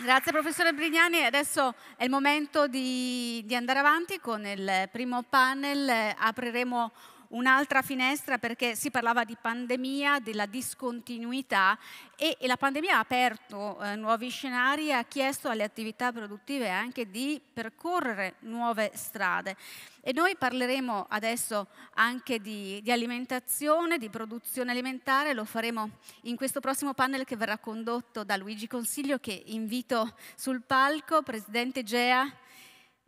Grazie professore Brignani, adesso è il momento di, di andare avanti con il primo panel, eh, apriremo un'altra finestra perché si parlava di pandemia, della discontinuità e, e la pandemia ha aperto eh, nuovi scenari e ha chiesto alle attività produttive anche di percorrere nuove strade. E noi parleremo adesso anche di, di alimentazione, di produzione alimentare, lo faremo in questo prossimo panel che verrà condotto da Luigi Consiglio che invito sul palco, Presidente Gea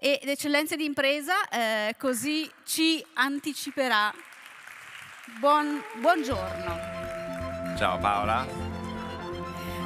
ed eccellenze di impresa, eh, così ci anticiperà. Buon, buongiorno. Ciao Paola.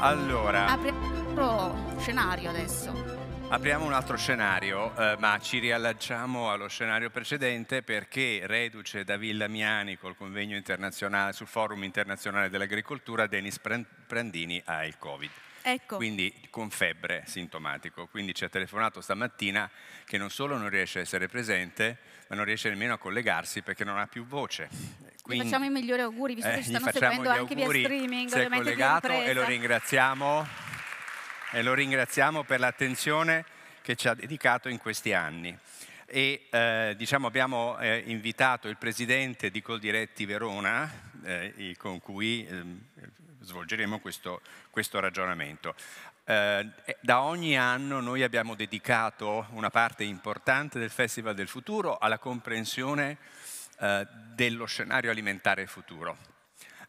Allora. Apriamo un altro scenario adesso. Apriamo un altro scenario, eh, ma ci riallacciamo allo scenario precedente perché reduce da Villa Miani col convegno internazionale sul Forum internazionale dell'agricoltura, Denis Prandini ha il Covid ecco. quindi con febbre sintomatico. Quindi ci ha telefonato stamattina che non solo non riesce a essere presente, ma non riesce nemmeno a collegarsi perché non ha più voce. Quindi, gli facciamo i migliori auguri, visto eh, che ci stanno seguendo anche via streaming. Si è collegato e lo ringraziamo. E lo ringraziamo per l'attenzione che ci ha dedicato in questi anni e eh, diciamo, abbiamo eh, invitato il presidente di Coldiretti Verona, eh, con cui ehm, svolgeremo questo, questo ragionamento. Eh, da ogni anno noi abbiamo dedicato una parte importante del Festival del Futuro alla comprensione eh, dello scenario alimentare futuro.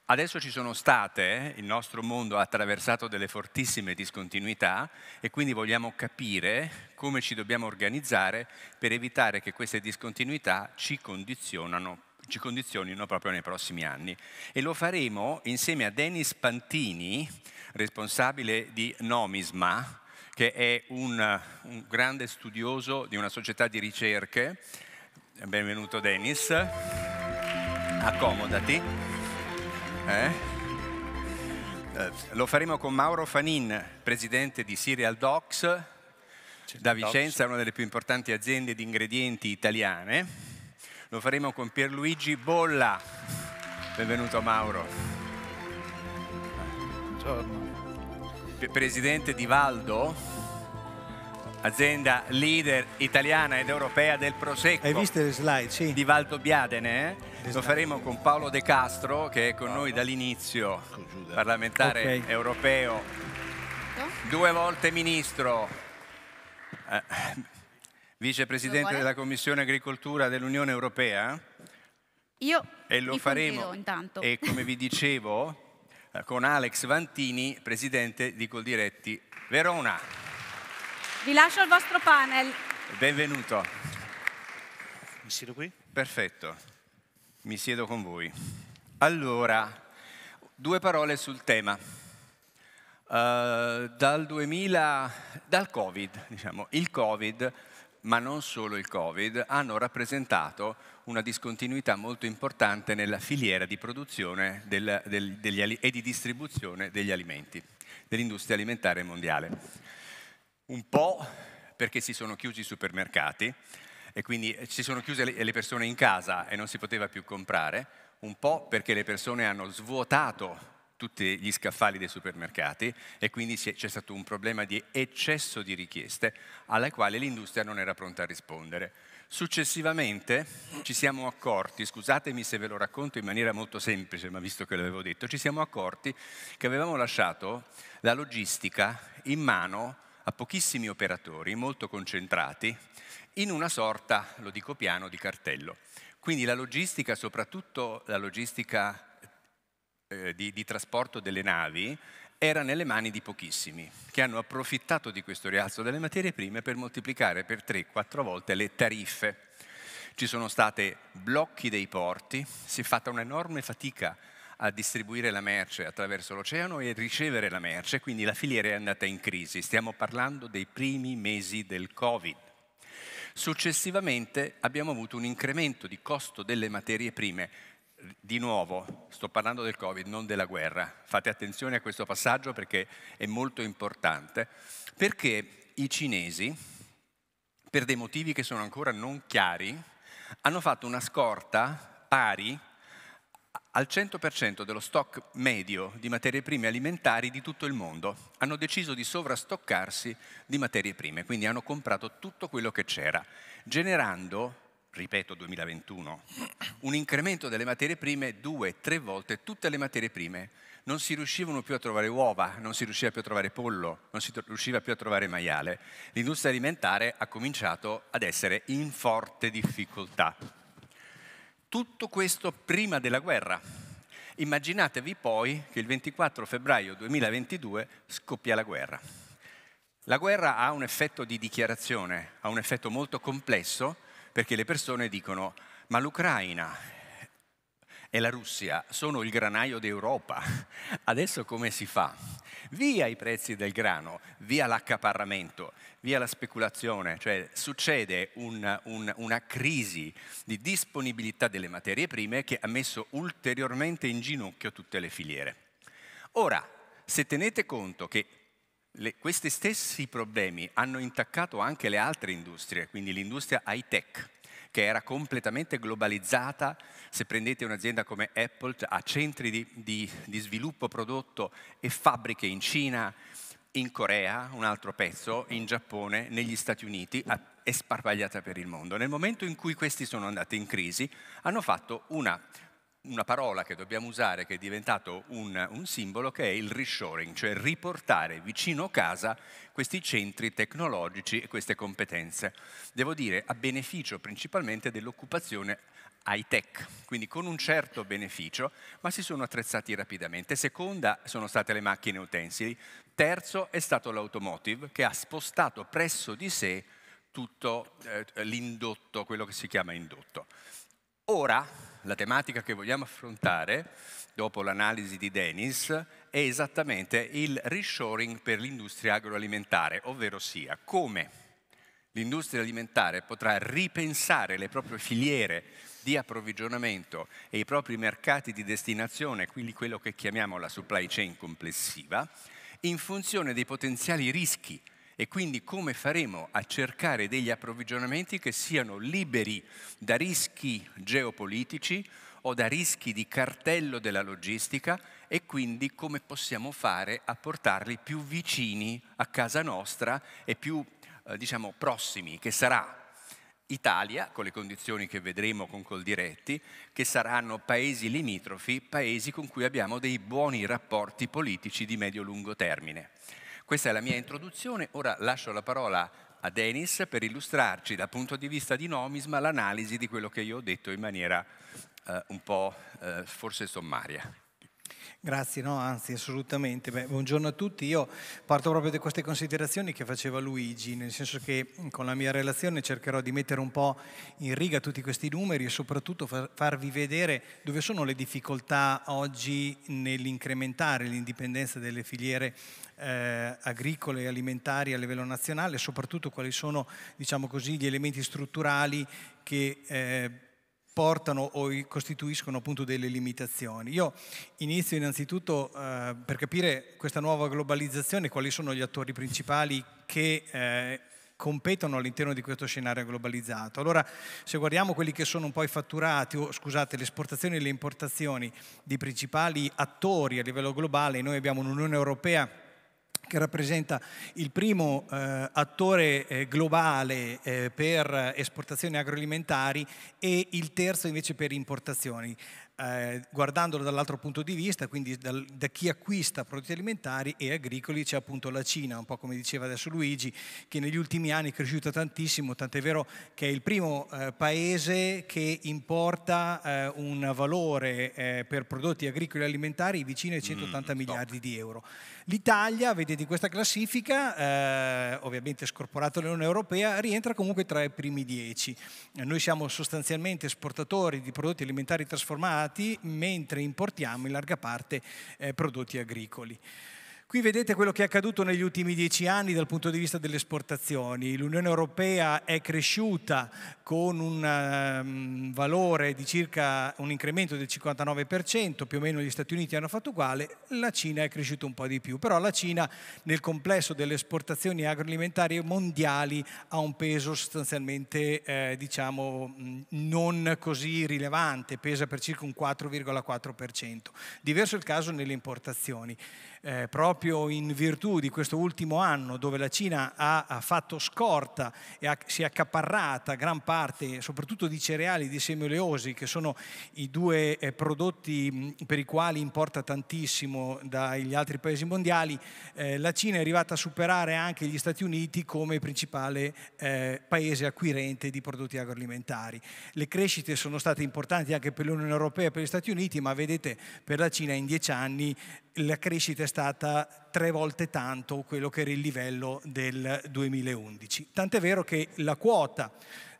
Adesso ci sono state, eh, il nostro mondo ha attraversato delle fortissime discontinuità e quindi vogliamo capire come ci dobbiamo organizzare per evitare che queste discontinuità ci condizionano ci condizionino proprio nei prossimi anni. E lo faremo insieme a Denis Pantini, responsabile di Nomisma, che è un, un grande studioso di una società di ricerche. Benvenuto Denis, accomodati. Eh? eh? Lo faremo con Mauro Fanin, presidente di Serial Docs, da Vicenza, una delle più importanti aziende di ingredienti italiane lo faremo con Pierluigi Bolla. Benvenuto Mauro. Buongiorno. Presidente di Valdo azienda leader italiana ed europea del Prosecco. Hai visto le slide, sì. Di Valdo Biadene. Eh? Lo faremo con Paolo De Castro, che è con noi dall'inizio, parlamentare okay. europeo, due volte ministro. Eh, vicepresidente della Commissione Agricoltura dell'Unione Europea. Io e lo faremo intanto. E come vi dicevo, eh, con Alex Vantini, presidente di Coldiretti Verona. Vi lascio il vostro panel. Benvenuto. Mi siedo qui? Perfetto, mi siedo con voi. Allora, due parole sul tema. Uh, dal 2000, dal Covid, diciamo, il Covid ma non solo il Covid, hanno rappresentato una discontinuità molto importante nella filiera di produzione del, del, degli, e di distribuzione degli alimenti, dell'industria alimentare mondiale. Un po' perché si sono chiusi i supermercati e quindi eh, si sono chiuse le persone in casa e non si poteva più comprare, un po' perché le persone hanno svuotato tutti gli scaffali dei supermercati e quindi c'è stato un problema di eccesso di richieste alla quale l'industria non era pronta a rispondere. Successivamente ci siamo accorti, scusatemi se ve lo racconto in maniera molto semplice, ma visto che l'avevo detto, ci siamo accorti che avevamo lasciato la logistica in mano a pochissimi operatori, molto concentrati, in una sorta, lo dico piano, di cartello. Quindi la logistica, soprattutto la logistica eh, di, di trasporto delle navi era nelle mani di pochissimi, che hanno approfittato di questo rialzo delle materie prime per moltiplicare per 3-4 volte le tariffe. Ci sono stati blocchi dei porti, si è fatta un'enorme fatica a distribuire la merce attraverso l'oceano e ricevere la merce, quindi la filiera è andata in crisi. Stiamo parlando dei primi mesi del Covid. Successivamente abbiamo avuto un incremento di costo delle materie prime di nuovo, sto parlando del Covid, non della guerra. Fate attenzione a questo passaggio perché è molto importante. Perché i cinesi, per dei motivi che sono ancora non chiari, hanno fatto una scorta pari al 100% dello stock medio di materie prime alimentari di tutto il mondo. Hanno deciso di sovrastoccarsi di materie prime, quindi hanno comprato tutto quello che c'era, generando ripeto 2021, un incremento delle materie prime due, tre volte, tutte le materie prime. Non si riuscivano più a trovare uova, non si riusciva più a trovare pollo, non si riusciva più a trovare maiale. L'industria alimentare ha cominciato ad essere in forte difficoltà. Tutto questo prima della guerra. Immaginatevi poi che il 24 febbraio 2022 scoppia la guerra. La guerra ha un effetto di dichiarazione, ha un effetto molto complesso perché le persone dicono ma l'Ucraina e la Russia sono il granaio d'Europa, adesso come si fa? Via i prezzi del grano, via l'accaparramento, via la speculazione, cioè succede un, un, una crisi di disponibilità delle materie prime che ha messo ulteriormente in ginocchio tutte le filiere. Ora, se tenete conto che le, questi stessi problemi hanno intaccato anche le altre industrie, quindi l'industria high tech, che era completamente globalizzata. Se prendete un'azienda come Apple, cioè, ha centri di, di, di sviluppo prodotto e fabbriche in Cina, in Corea, un altro pezzo, in Giappone, negli Stati Uniti, è sparpagliata per il mondo. Nel momento in cui questi sono andati in crisi, hanno fatto una una parola che dobbiamo usare che è diventato un, un simbolo che è il reshoring, cioè riportare vicino casa questi centri tecnologici e queste competenze. Devo dire a beneficio principalmente dell'occupazione high tech, quindi con un certo beneficio, ma si sono attrezzati rapidamente. Seconda sono state le macchine utensili, terzo è stato l'automotive che ha spostato presso di sé tutto eh, l'indotto, quello che si chiama indotto. Ora la tematica che vogliamo affrontare, dopo l'analisi di Dennis, è esattamente il reshoring per l'industria agroalimentare, ovvero sia come l'industria alimentare potrà ripensare le proprie filiere di approvvigionamento e i propri mercati di destinazione, quindi quello che chiamiamo la supply chain complessiva, in funzione dei potenziali rischi e quindi come faremo a cercare degli approvvigionamenti che siano liberi da rischi geopolitici o da rischi di cartello della logistica e quindi come possiamo fare a portarli più vicini a casa nostra e più eh, diciamo prossimi, che sarà Italia, con le condizioni che vedremo con Coldiretti, che saranno paesi limitrofi, paesi con cui abbiamo dei buoni rapporti politici di medio-lungo termine. Questa è la mia introduzione, ora lascio la parola a Denis per illustrarci dal punto di vista di Nomisma l'analisi di quello che io ho detto in maniera eh, un po' eh, forse sommaria. Grazie, no, anzi assolutamente. Beh, buongiorno a tutti, io parto proprio da queste considerazioni che faceva Luigi, nel senso che mm, con la mia relazione cercherò di mettere un po' in riga tutti questi numeri e soprattutto farvi vedere dove sono le difficoltà oggi nell'incrementare l'indipendenza delle filiere eh, agricole e alimentari a livello nazionale, e soprattutto quali sono diciamo così, gli elementi strutturali che... Eh, portano o costituiscono appunto delle limitazioni. Io inizio innanzitutto eh, per capire questa nuova globalizzazione, quali sono gli attori principali che eh, competono all'interno di questo scenario globalizzato. Allora, se guardiamo quelli che sono poi fatturati, o scusate, le esportazioni e le importazioni dei principali attori a livello globale, noi abbiamo un'Unione Europea che rappresenta il primo eh, attore eh, globale eh, per esportazioni agroalimentari e il terzo invece per importazioni. Eh, guardandolo dall'altro punto di vista, quindi dal, da chi acquista prodotti alimentari e agricoli, c'è appunto la Cina, un po' come diceva adesso Luigi, che negli ultimi anni è cresciuta tantissimo, tant'è vero che è il primo eh, paese che importa eh, un valore per prodotti agricoli e alimentari vicino ai 180 mm, miliardi top. di euro. L'Italia, vedete in questa classifica, eh, ovviamente scorporato l'Unione Europea, rientra comunque tra i primi dieci. Noi siamo sostanzialmente esportatori di prodotti alimentari trasformati, mentre importiamo in larga parte eh, prodotti agricoli. Qui vedete quello che è accaduto negli ultimi dieci anni dal punto di vista delle esportazioni. L'Unione Europea è cresciuta con un ehm, valore di circa un incremento del 59%, più o meno gli Stati Uniti hanno fatto uguale, la Cina è cresciuta un po' di più, però la Cina nel complesso delle esportazioni agroalimentari mondiali ha un peso sostanzialmente eh, diciamo, non così rilevante, pesa per circa un 4,4%. Diverso il caso nelle importazioni eh, proprio in virtù di questo ultimo anno dove la Cina ha, ha fatto scorta e ha, si è accaparrata gran parte soprattutto di cereali, di semi oleosi che sono i due eh, prodotti per i quali importa tantissimo dagli altri paesi mondiali, eh, la Cina è arrivata a superare anche gli Stati Uniti come principale eh, paese acquirente di prodotti agroalimentari. Le crescite sono state importanti anche per l'Unione Europea e per gli Stati Uniti, ma vedete per la Cina in dieci anni la crescita è stata tre volte tanto quello che era il livello del 2011. Tant'è vero che la quota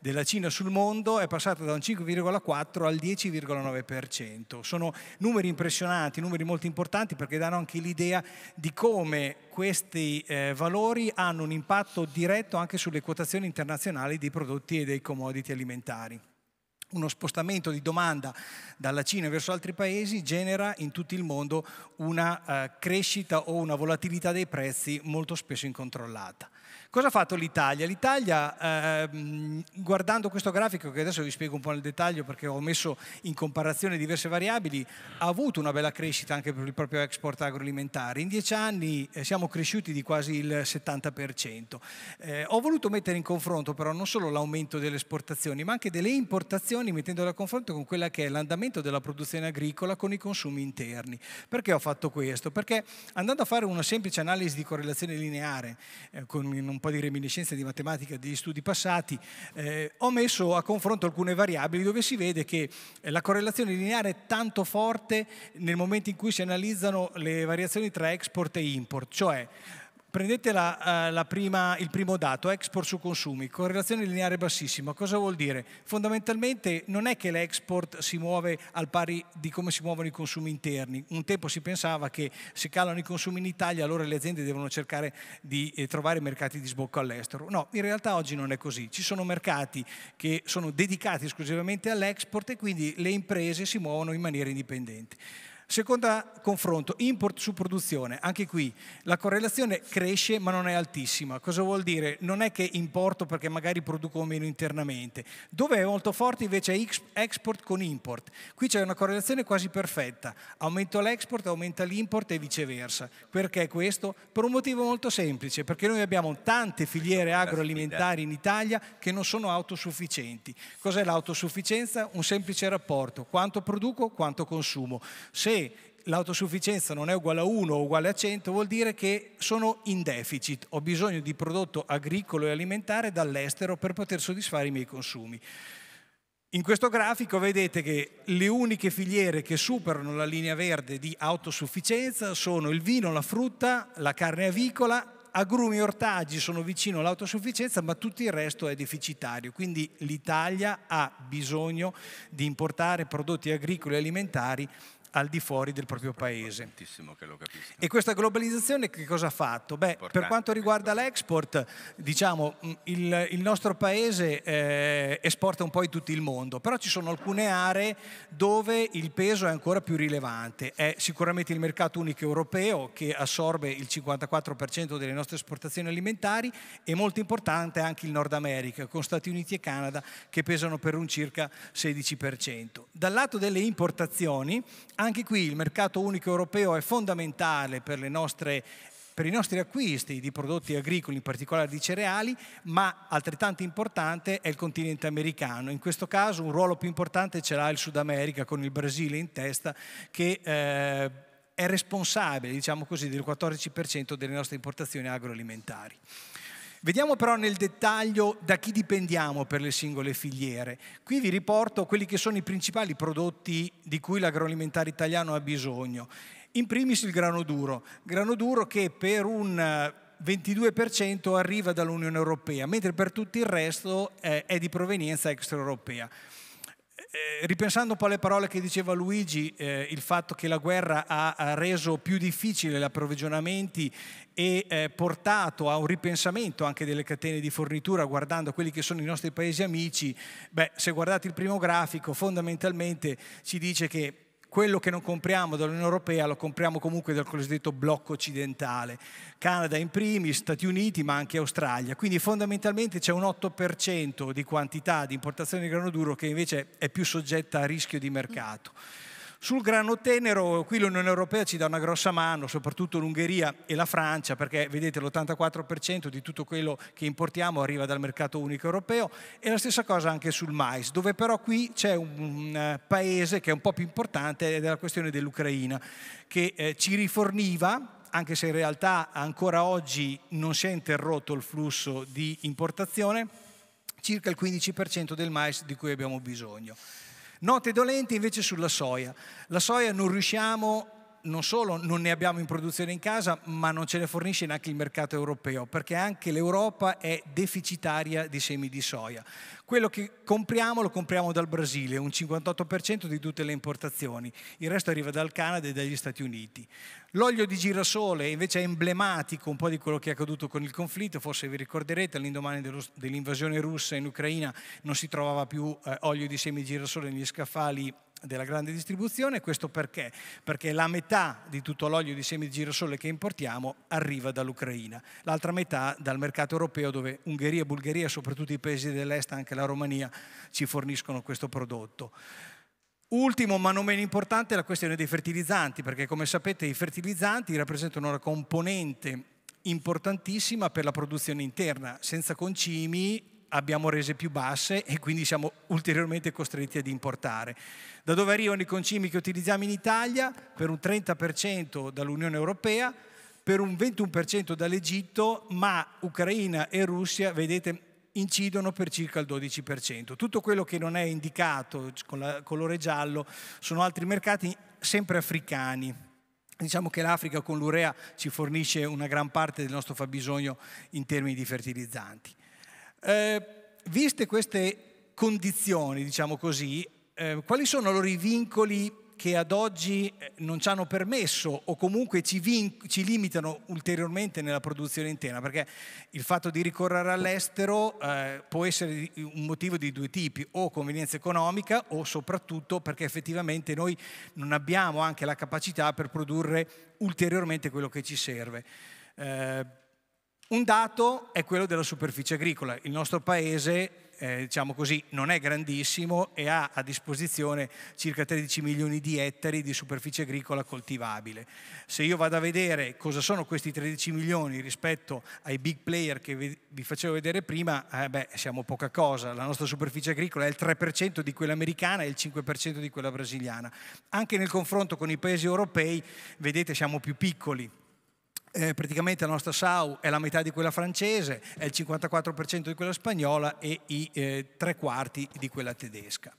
della Cina sul mondo è passata da un 5,4 al 10,9%. Sono numeri impressionanti, numeri molto importanti perché danno anche l'idea di come questi eh, valori hanno un impatto diretto anche sulle quotazioni internazionali dei prodotti e dei commodity alimentari uno spostamento di domanda dalla Cina verso altri paesi genera in tutto il mondo una eh, crescita o una volatilità dei prezzi molto spesso incontrollata. Cosa ha fatto l'Italia? L'Italia, ehm, guardando questo grafico, che adesso vi spiego un po' nel dettaglio perché ho messo in comparazione diverse variabili, ha avuto una bella crescita anche per il proprio export agroalimentare. In dieci anni eh, siamo cresciuti di quasi il 70%. Eh, ho voluto mettere in confronto però non solo l'aumento delle esportazioni, ma anche delle importazioni, mettendole a confronto con quella che è l'andamento della produzione agricola con i consumi interni. Perché ho fatto questo? Perché andando a fare una semplice analisi di correlazione lineare eh, con un po' di reminiscenze di matematica degli studi passati, eh, ho messo a confronto alcune variabili dove si vede che eh, la correlazione lineare è tanto forte nel momento in cui si analizzano le variazioni tra export e import, cioè Prendete la, eh, la prima, il primo dato, export su consumi, correlazione lineare bassissima. Cosa vuol dire? Fondamentalmente non è che l'export si muove al pari di come si muovono i consumi interni. Un tempo si pensava che se calano i consumi in Italia allora le aziende devono cercare di eh, trovare mercati di sbocco all'estero. No, in realtà oggi non è così. Ci sono mercati che sono dedicati esclusivamente all'export e quindi le imprese si muovono in maniera indipendente. Secondo confronto, import su produzione. Anche qui la correlazione cresce ma non è altissima. Cosa vuol dire? Non è che importo perché magari produco meno internamente. Dove è molto forte invece è export con import. Qui c'è una correlazione quasi perfetta. Aumento l'export, aumenta l'import e viceversa. Perché questo? Per un motivo molto semplice, perché noi abbiamo tante filiere agroalimentari in Italia che non sono autosufficienti. Cos'è l'autosufficienza? Un semplice rapporto. Quanto produco, quanto consumo. Se l'autosufficienza non è uguale a 1 o uguale a 100 vuol dire che sono in deficit, ho bisogno di prodotto agricolo e alimentare dall'estero per poter soddisfare i miei consumi. In questo grafico vedete che le uniche filiere che superano la linea verde di autosufficienza sono il vino, la frutta, la carne avicola, agrumi e ortaggi sono vicino all'autosufficienza, ma tutto il resto è deficitario. Quindi l'Italia ha bisogno di importare prodotti agricoli e alimentari al di fuori del proprio paese. E questa globalizzazione che cosa ha fatto? Beh, per quanto eh, riguarda l'export, diciamo, mm, il, il nostro paese eh, esporta un po' in tutto il mondo, però ci sono alcune aree dove il peso è ancora più rilevante. È sicuramente il mercato unico europeo che assorbe il 54% delle nostre esportazioni alimentari e molto importante anche il Nord America, con Stati Uniti e Canada che pesano per un circa 16%. Dal lato delle importazioni, anche qui il mercato unico europeo è fondamentale per le nostre per i nostri acquisti di prodotti agricoli, in particolare di cereali, ma altrettanto importante è il continente americano. In questo caso un ruolo più importante ce l'ha il Sud America con il Brasile in testa che eh, è responsabile, diciamo così, del 14% delle nostre importazioni agroalimentari. Vediamo però nel dettaglio da chi dipendiamo per le singole filiere. Qui vi riporto quelli che sono i principali prodotti di cui l'agroalimentare italiano ha bisogno. In primis il grano duro, grano duro che per un 22% eh, arriva dall'Unione Europea, mentre per tutto il resto eh, è di provenienza extraeuropea. Eh, ripensando un po' alle parole che diceva Luigi, eh, il fatto che la guerra ha, ha reso più difficile gli approvvigionamenti e eh, portato a un ripensamento anche delle catene di fornitura guardando quelli che sono i nostri paesi amici, beh, se guardate il primo grafico, fondamentalmente ci dice che quello che non compriamo dall'Unione Europea lo compriamo comunque dal cosiddetto blocco occidentale, Canada in primis, Stati Uniti ma anche Australia, quindi fondamentalmente c'è un 8% di quantità di importazione di grano duro che invece è più soggetta a rischio di mercato. Sul grano tenero, qui l'Unione Europea ci dà una grossa mano, soprattutto l'Ungheria e la Francia, perché vedete l'84% di tutto quello che importiamo arriva dal mercato unico europeo e la stessa cosa anche sul mais, dove però qui c'è un eh, paese che è un po' più importante ed è la questione dell'Ucraina, che eh, ci riforniva anche se in realtà ancora oggi non si è interrotto il flusso di importazione, circa il 15% del mais di cui abbiamo bisogno. Note dolenti invece sulla soia. La soia non riusciamo non solo non ne abbiamo in produzione in casa, ma non ce ne fornisce neanche il mercato europeo, perché anche l'Europa è deficitaria di semi di soia. Quello che compriamo lo compriamo dal Brasile, un 58% di tutte le importazioni, il resto arriva dal Canada e dagli Stati Uniti. L'olio di girasole invece è emblematico un po' di quello che è accaduto con il conflitto, forse vi ricorderete all'indomani dell'invasione russa in Ucraina non si trovava più eh, olio di semi di girasole negli scaffali della grande distribuzione, questo perché? Perché la metà di tutto l'olio di semi di girasole che importiamo arriva dall'Ucraina, l'altra metà dal mercato europeo dove Ungheria, Bulgaria, soprattutto i paesi dell'est, anche la Romania, ci forniscono questo prodotto. Ultimo ma non meno importante è la questione dei fertilizzanti, perché come sapete i fertilizzanti rappresentano una componente importantissima per la produzione interna. Senza concimi abbiamo rese più basse e quindi siamo ulteriormente costretti ad importare. Da dove arrivano i concimi che utilizziamo in Italia? Per un 30% dall'Unione Europea, per un 21% dall'Egitto, ma Ucraina e Russia, vedete, incidono per circa il 12%. Tutto quello che non è indicato con il colore giallo sono altri mercati sempre africani. Diciamo che l'Africa con l'urea ci fornisce una gran parte del nostro fabbisogno in termini di fertilizzanti. Eh, viste queste condizioni, diciamo così, eh, quali sono allora i vincoli che ad oggi eh, non ci hanno permesso o comunque ci, vinc- ci, limitano ulteriormente nella produzione interna, perché il fatto di ricorrere all'estero eh, può essere un motivo di due tipi, o convenienza economica o soprattutto perché effettivamente noi non abbiamo anche la capacità per produrre ulteriormente quello che ci serve. Eh, un dato è quello della superficie agricola. Il nostro paese, eh, diciamo così, non è grandissimo e ha a disposizione circa 13 milioni di ettari di superficie agricola coltivabile. Se io vado a vedere cosa sono questi 13 milioni rispetto ai big player che vi facevo vedere prima, eh beh, siamo poca cosa. La nostra superficie agricola è il 3% di quella americana e il 5% di quella brasiliana. Anche nel confronto con i paesi europei, vedete, siamo più piccoli eh, praticamente la nostra SAU è la metà di quella francese, è il 54% di quella spagnola e i eh, tre quarti di quella tedesca.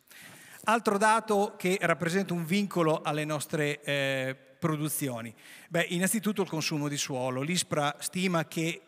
Altro dato che rappresenta un vincolo alle nostre eh, produzioni. Beh, innanzitutto il consumo di suolo. L'ISPRA stima che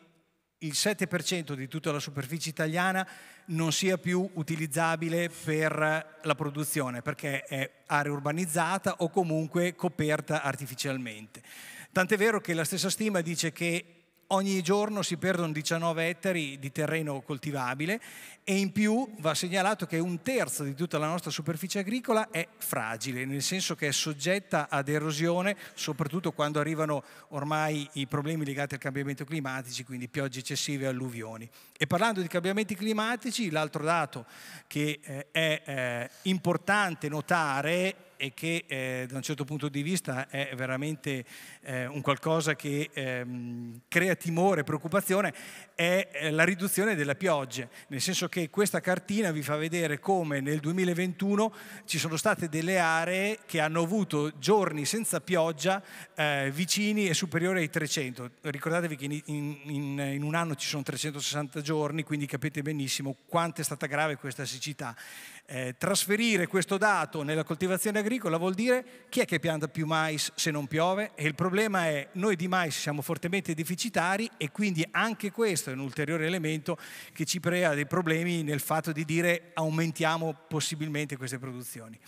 il 7% di tutta la superficie italiana non sia più utilizzabile per la produzione perché è area urbanizzata o comunque coperta artificialmente. Tant'è vero che la stessa stima dice che ogni giorno si perdono 19 ettari di terreno coltivabile e in più va segnalato che un terzo di tutta la nostra superficie agricola è fragile, nel senso che è soggetta ad erosione, soprattutto quando arrivano ormai i problemi legati al cambiamento climatico, quindi piogge eccessive e alluvioni. E parlando di cambiamenti climatici, l'altro dato che eh, è eh, importante notare e che eh, da un certo punto di vista è veramente eh, un qualcosa che ehm, crea timore, e preoccupazione, è eh, la riduzione delle piogge, nel senso che questa cartina vi fa vedere come nel 2021 ci sono state delle aree che hanno avuto giorni senza pioggia eh, vicini e superiori ai 300. Ricordatevi che in, in, in un anno ci sono 360 giorni, quindi capite benissimo quanto è stata grave questa siccità. Eh, trasferire questo dato nella coltivazione agricola vuol dire chi è che pianta più mais se non piove e il problema è noi di mais siamo fortemente deficitari e quindi anche questo è un ulteriore elemento che ci crea dei problemi nel fatto di dire aumentiamo possibilmente queste produzioni.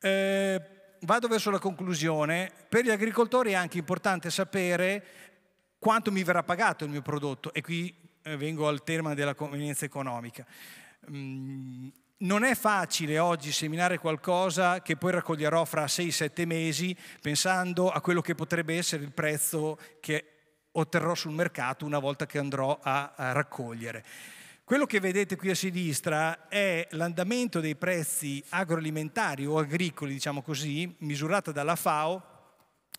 Eh, vado verso la conclusione, per gli agricoltori è anche importante sapere quanto mi verrà pagato il mio prodotto e qui eh, vengo al tema della convenienza economica mm, non è facile oggi seminare qualcosa che poi raccoglierò fra 6-7 mesi pensando a quello che potrebbe essere il prezzo che otterrò sul mercato una volta che andrò a, raccogliere. Quello che vedete qui a sinistra è l'andamento dei prezzi agroalimentari o agricoli, diciamo così, misurata dalla FAO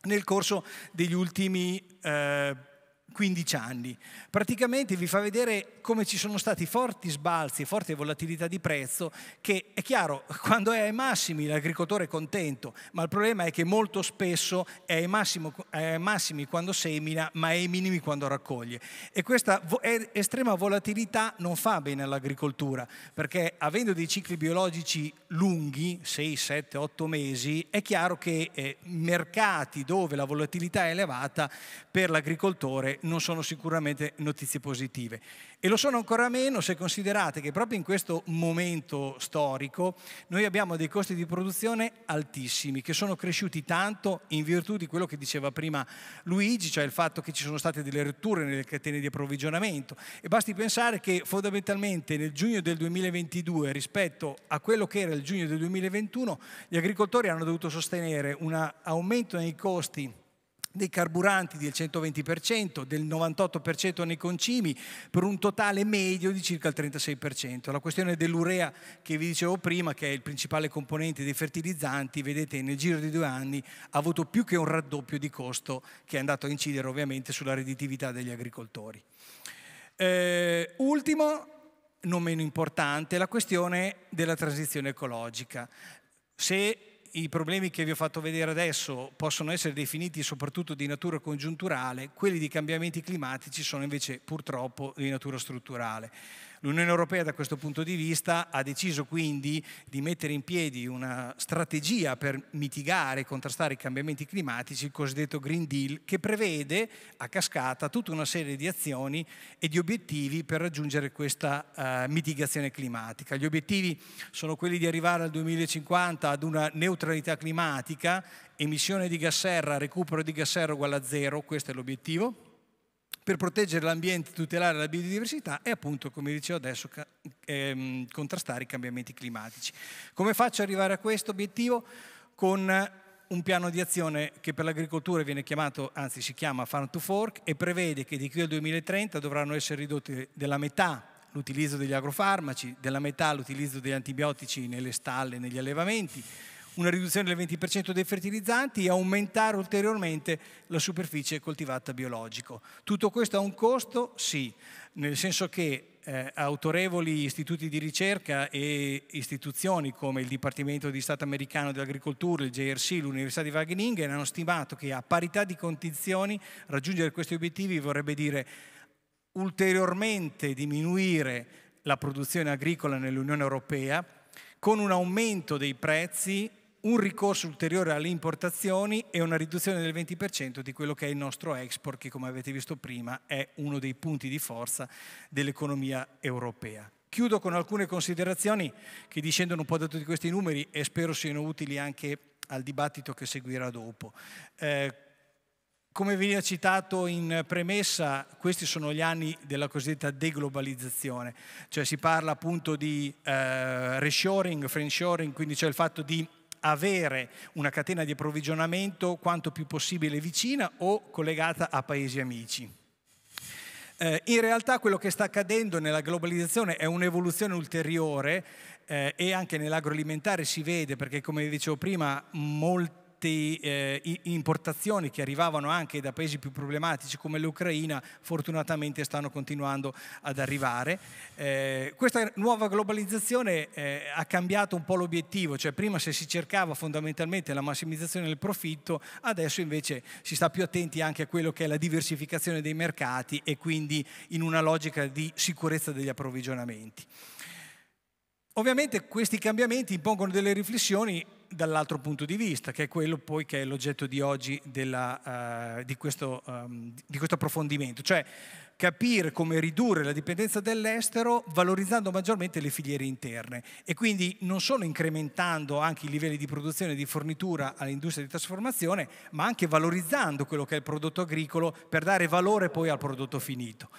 nel corso degli ultimi eh, 15 anni. Praticamente vi fa vedere come ci sono stati forti sbalzi, forte volatilità di prezzo, che è chiaro, quando è ai massimi l'agricoltore è contento, ma il problema è che molto spesso è ai, massimo, è ai massimi quando semina, ma è ai minimi quando raccoglie. E questa estrema volatilità non fa bene all'agricoltura, perché avendo dei cicli biologici lunghi, 6, 7, 8 mesi, è chiaro che eh, mercati dove la volatilità è elevata per l'agricoltore non sono sicuramente notizie positive. E lo sono ancora meno se considerate che proprio in questo momento storico noi abbiamo dei costi di produzione altissimi, che sono cresciuti tanto in virtù di quello che diceva prima Luigi, cioè il fatto che ci sono state delle rotture nelle catene di approvvigionamento. E basti pensare che fondamentalmente nel giugno del 2022 rispetto a quello che era il giugno del 2021 gli agricoltori hanno dovuto sostenere un aumento nei costi dei carburanti del 120%, del 98% nei concimi, per un totale medio di circa il 36%. La questione dell'urea che vi dicevo prima, che è il principale componente dei fertilizzanti, vedete nel giro di due anni ha avuto più che un raddoppio di costo che è andato a incidere ovviamente sulla redditività degli agricoltori. Eh, ultimo, non meno importante, la questione della transizione ecologica. Se i problemi che vi ho fatto vedere adesso possono essere definiti soprattutto di natura congiunturale, quelli di cambiamenti climatici sono invece purtroppo di natura strutturale. L'Unione Europea da questo punto di vista ha deciso quindi di mettere in piedi una strategia per mitigare e contrastare i cambiamenti climatici, il cosiddetto Green Deal, che prevede a cascata tutta una serie di azioni e di obiettivi per raggiungere questa uh, mitigazione climatica. Gli obiettivi sono quelli di arrivare al 2050 ad una neutralità climatica, emissione di gas serra, recupero di gas serra uguale a zero, questo è l'obiettivo per proteggere l'ambiente, tutelare la biodiversità e appunto, come dicevo adesso, ehm, contrastare i cambiamenti climatici. Come faccio ad arrivare a questo obiettivo? Con un piano di azione che per l'agricoltura viene chiamato, anzi si chiama Farm to Fork e prevede che di qui al 2030 dovranno essere ridotti della metà l'utilizzo degli agrofarmaci, della metà l'utilizzo degli antibiotici nelle stalle, negli allevamenti, una riduzione del 20% dei fertilizzanti e aumentare ulteriormente la superficie coltivata biologico. Tutto questo ha un costo? Sì, nel senso che eh, autorevoli istituti di ricerca e istituzioni come il Dipartimento di Stato americano dell'Agricoltura, il JRC, l'Università di Wageningen hanno stimato che a parità di condizioni raggiungere questi obiettivi vorrebbe dire ulteriormente diminuire la produzione agricola nell'Unione Europea con un aumento dei prezzi un ricorso ulteriore alle importazioni e una riduzione del 20% di quello che è il nostro export, che come avete visto prima è uno dei punti di forza dell'economia europea. Chiudo con alcune considerazioni che discendono un po' da tutti questi numeri e spero siano utili anche al dibattito che seguirà dopo. Eh, come veniva citato in premessa, questi sono gli anni della cosiddetta deglobalizzazione, cioè si parla appunto di eh, reshoring, friendshoring, quindi cioè il fatto di avere una catena di approvvigionamento quanto più possibile vicina o collegata a paesi amici. Eh, in realtà quello che sta accadendo nella globalizzazione è un'evoluzione ulteriore eh, e anche nell'agroalimentare si vede perché come vi dicevo prima molti tante eh, importazioni che arrivavano anche da paesi più problematici come l'Ucraina fortunatamente stanno continuando ad arrivare. Eh, questa nuova globalizzazione eh, ha cambiato un po' l'obiettivo, cioè prima se si cercava fondamentalmente la massimizzazione del profitto, adesso invece si sta più attenti anche a quello che è la diversificazione dei mercati e quindi in una logica di sicurezza degli approvvigionamenti. Ovviamente questi cambiamenti impongono delle riflessioni dall'altro punto di vista, che è quello poi che è l'oggetto di oggi della, uh, di, questo, um, di questo approfondimento, cioè capire come ridurre la dipendenza dell'estero valorizzando maggiormente le filiere interne e quindi non solo incrementando anche i livelli di produzione e di fornitura all'industria di trasformazione, ma anche valorizzando quello che è il prodotto agricolo per dare valore poi al prodotto finito.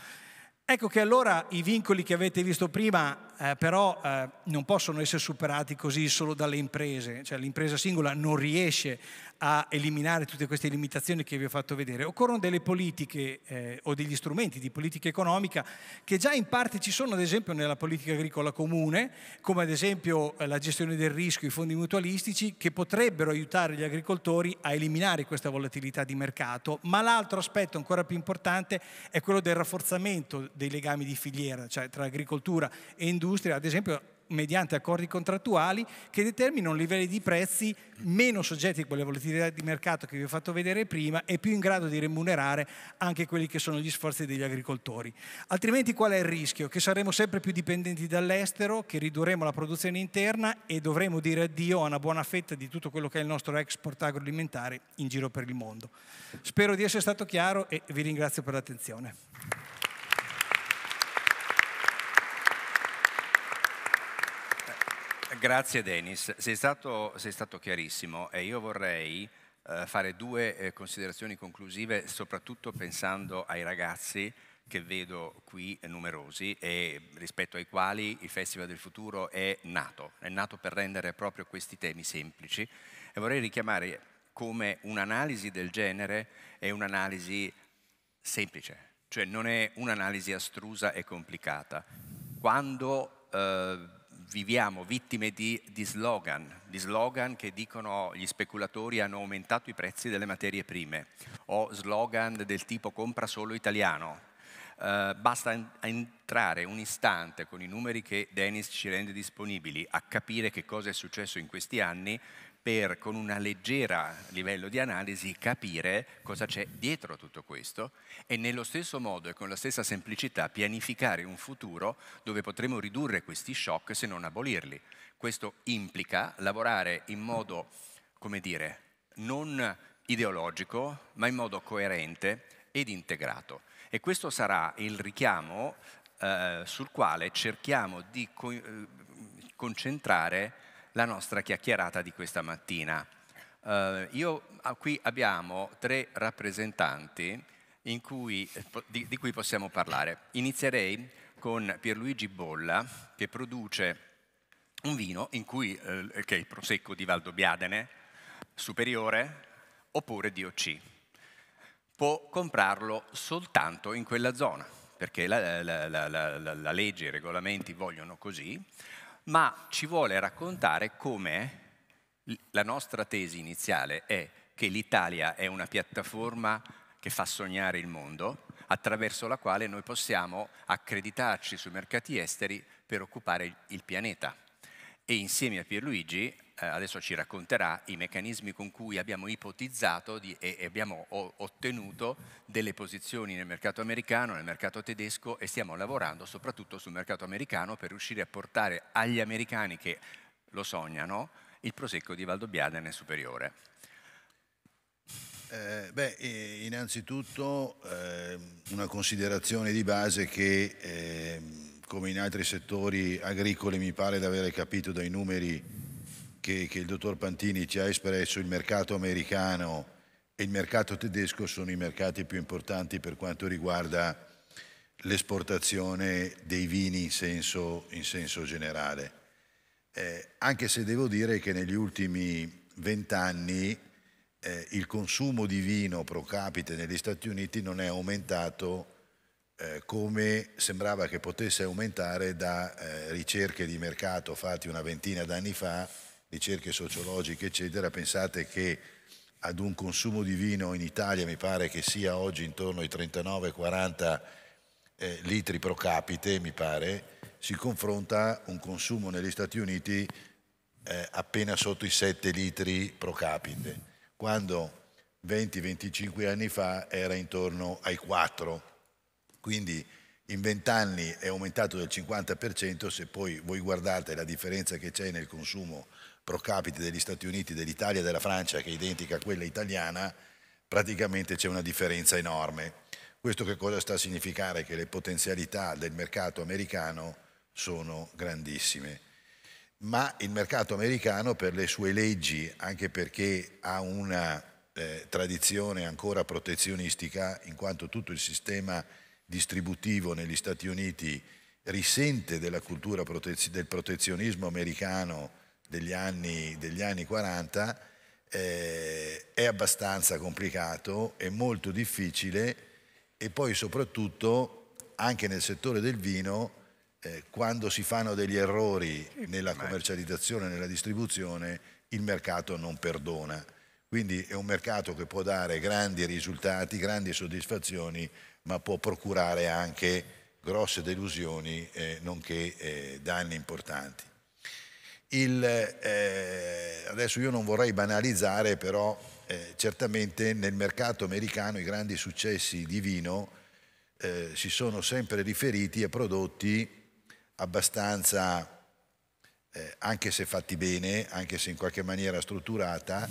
Ecco che allora i vincoli che avete visto prima eh, però eh, non possono essere superati così solo dalle imprese, cioè l'impresa singola non riesce a eliminare tutte queste limitazioni che vi ho fatto vedere. Occorrono delle politiche eh, o degli strumenti di politica economica che già in parte ci sono, ad esempio, nella politica agricola comune, come ad esempio eh, la gestione del rischio, i fondi mutualistici, che potrebbero aiutare gli agricoltori a eliminare questa volatilità di mercato. Ma l'altro aspetto ancora più importante è quello del rafforzamento dei legami di filiera, cioè tra agricoltura e industria, ad esempio mediante accordi contrattuali che determinano livelli di prezzi meno soggetti a quelle volatilità di mercato che vi ho fatto vedere prima e più in grado di remunerare anche quelli che sono gli sforzi degli agricoltori. Altrimenti qual è il rischio? Che saremo sempre più dipendenti dall'estero, che ridurremo la produzione interna e dovremo dire addio a una buona fetta di tutto quello che è il nostro export agroalimentare in giro per il mondo. Spero di essere stato chiaro e vi ringrazio per l'attenzione. Grazie Denis, sei stato, sei stato chiarissimo e io vorrei eh, fare due eh, considerazioni conclusive, soprattutto pensando ai ragazzi che vedo qui numerosi e rispetto ai quali il Festival del Futuro è nato, è nato per rendere proprio questi temi semplici e vorrei richiamare come un'analisi del genere è un'analisi semplice, cioè non è un'analisi astrusa e complicata. Quando eh, viviamo vittime di, di, slogan, di slogan che dicono gli speculatori hanno aumentato i prezzi delle materie prime, o slogan del tipo compra solo italiano. Uh, basta entrare un istante con i numeri che Dennis ci rende disponibili a capire che cosa è successo in questi anni per, con un leggero livello di analisi, capire cosa c'è dietro a tutto questo e nello stesso modo e con la stessa semplicità pianificare un futuro dove potremo ridurre questi shock se non abolirli. Questo implica lavorare in modo, come dire, non ideologico, ma in modo coerente ed integrato. E questo sarà il richiamo eh, sul quale cerchiamo di co- eh, concentrare la nostra chiacchierata di questa mattina. Uh, io, ah, qui abbiamo tre rappresentanti cui, eh, di, di, cui possiamo parlare. Inizierei con Pierluigi Bolla che produce un vino cui, eh, che è il Prosecco di Valdobiadene superiore oppure DOC. Può comprarlo soltanto in quella zona perché la, la, la, la legge e i regolamenti vogliono così ma ci vuole raccontare come la nostra tesi iniziale è che l'Italia è una piattaforma che fa sognare il mondo, attraverso la quale noi possiamo accreditarci sui mercati esteri per occupare il pianeta. E insieme a Pierluigi eh, adesso ci racconterà i meccanismi con cui abbiamo ipotizzato di, e, abbiamo ottenuto delle posizioni nel mercato americano, nel mercato tedesco e stiamo lavorando soprattutto sul mercato americano per riuscire a portare agli americani che lo sognano il prosecco di Valdobbiadene nel superiore. Eh, beh, innanzitutto eh, una considerazione di base che, eh, come in altri settori agricoli, mi pare di avere capito dai numeri che, che il dottor Pantini ci ha espresso, il mercato americano e il mercato tedesco sono i mercati più importanti per quanto riguarda l'esportazione dei vini in senso, in senso generale. Eh, anche se devo dire che negli ultimi vent'anni eh, il consumo di vino pro capite negli Stati Uniti non è aumentato eh, come sembrava che potesse aumentare da eh, ricerche di mercato fatte una ventina d'anni fa ricerche sociologiche, eccetera, pensate che ad un consumo di vino in Italia mi pare che sia oggi intorno ai 39-40 eh, litri pro capite, mi pare, si confronta un consumo negli Stati Uniti eh, appena sotto i 7 litri pro capite, quando 20-25 anni fa era intorno ai 4. Quindi in 20 anni è aumentato del 50%, se poi voi guardate la differenza che c'è nel consumo pro capite degli Stati Uniti, dell'Italia e della Francia che è identica a quella italiana, praticamente c'è una differenza enorme. Questo che cosa sta a significare? Che le potenzialità del mercato americano sono grandissime. Ma il mercato americano per le sue leggi, anche perché ha una eh, tradizione ancora protezionistica, in quanto tutto il sistema distributivo negli Stati Uniti risente della cultura protez- del protezionismo americano degli anni, degli anni 40 eh, è abbastanza complicato, è molto difficile e poi soprattutto anche nel settore del vino eh, quando si fanno degli errori nella commercializzazione, nella distribuzione, il mercato non perdona. Quindi è un mercato che può dare grandi risultati, grandi soddisfazioni, ma può procurare anche grosse delusioni, eh, nonché eh, danni importanti. Il, eh, adesso io non vorrei banalizzare, però eh, certamente nel mercato americano i grandi successi di vino eh, si sono sempre riferiti a prodotti abbastanza, eh, anche se fatti bene, anche se in qualche maniera strutturata,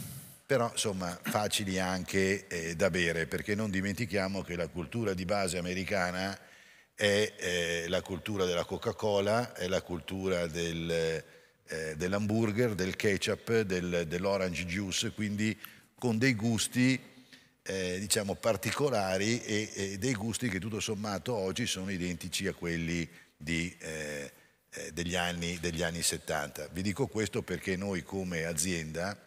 però insomma facili anche eh, da bere, perché non dimentichiamo che la cultura di base americana è eh, la cultura della Coca-Cola, è la cultura del eh, dell'hamburger, del ketchup, del, dell'orange juice, quindi con dei gusti eh, diciamo particolari e, e, dei gusti che tutto sommato oggi sono identici a quelli di, eh, eh degli, anni, degli, anni, 70. Vi dico questo perché noi come azienda,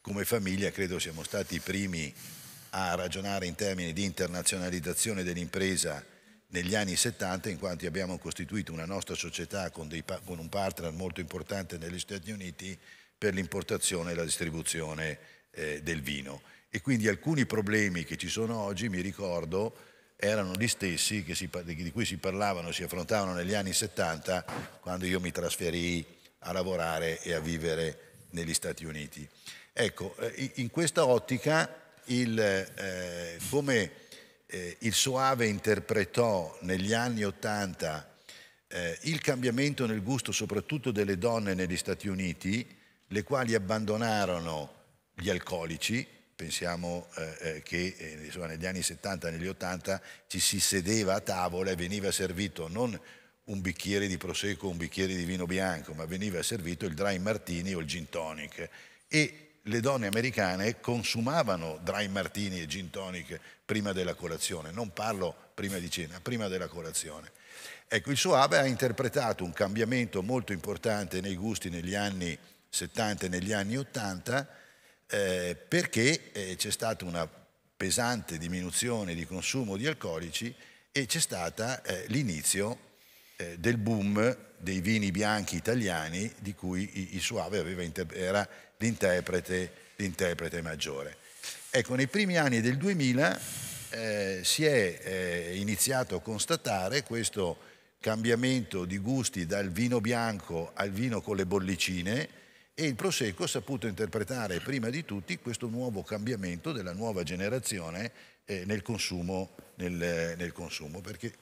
come famiglia, credo siamo stati i primi a ragionare in termini di internazionalizzazione dell'impresa negli anni 70 in quanto abbiamo costituito una nostra società con, dei, con un partner molto importante negli Stati Uniti per l'importazione e la distribuzione eh, del vino. E quindi alcuni problemi che ci sono oggi, mi ricordo, erano gli stessi si, di cui si parlavano, e si affrontavano negli anni 70 quando io mi trasferii a lavorare e a vivere negli Stati Uniti. Ecco, eh, in questa ottica il, eh, come eh, il Soave interpretò negli anni Ottanta eh, il cambiamento nel gusto soprattutto delle donne negli Stati Uniti, le quali abbandonarono gli alcolici, pensiamo eh, eh che eh, insomma, negli anni 70 e negli 80 ci si sedeva a tavola e veniva servito non un bicchiere di prosecco, un bicchiere di vino bianco, ma veniva servito il dry martini o il gin tonic. E le donne americane consumavano dry martini e gin tonic prima della colazione, non parlo prima di cena, prima della colazione. Ecco, il Soave ha interpretato un cambiamento molto importante nei gusti negli anni 70 e negli anni 80 eh, perché eh, c'è stata una pesante diminuzione di consumo di alcolici e c'è stato eh, l'inizio eh, del boom dei vini bianchi italiani di cui i, i Suave era l'interprete, l'interprete maggiore. Ecco, nei primi anni del 2000 eh, si è eh, iniziato a constatare questo cambiamento di gusti dal vino bianco al vino con le bollicine e il Prosecco ha saputo interpretare prima di tutti questo nuovo cambiamento della nuova generazione eh, nel, consumo, nel, nel consumo, perché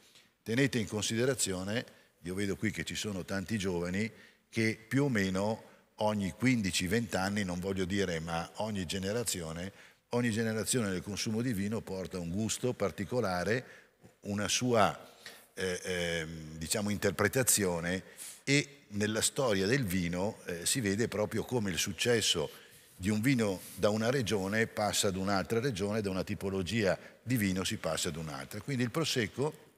Tenete in considerazione, io vedo qui che ci sono tanti giovani che più o meno ogni 15-20 anni, non voglio dire ma ogni generazione, ogni generazione del consumo di vino porta un gusto particolare, una sua eh, eh, diciamo, interpretazione e nella storia del vino eh, si vede proprio come il successo di un vino da una regione passa ad un'altra regione, da una tipologia di vino si passa ad un'altra. Quindi il prosecco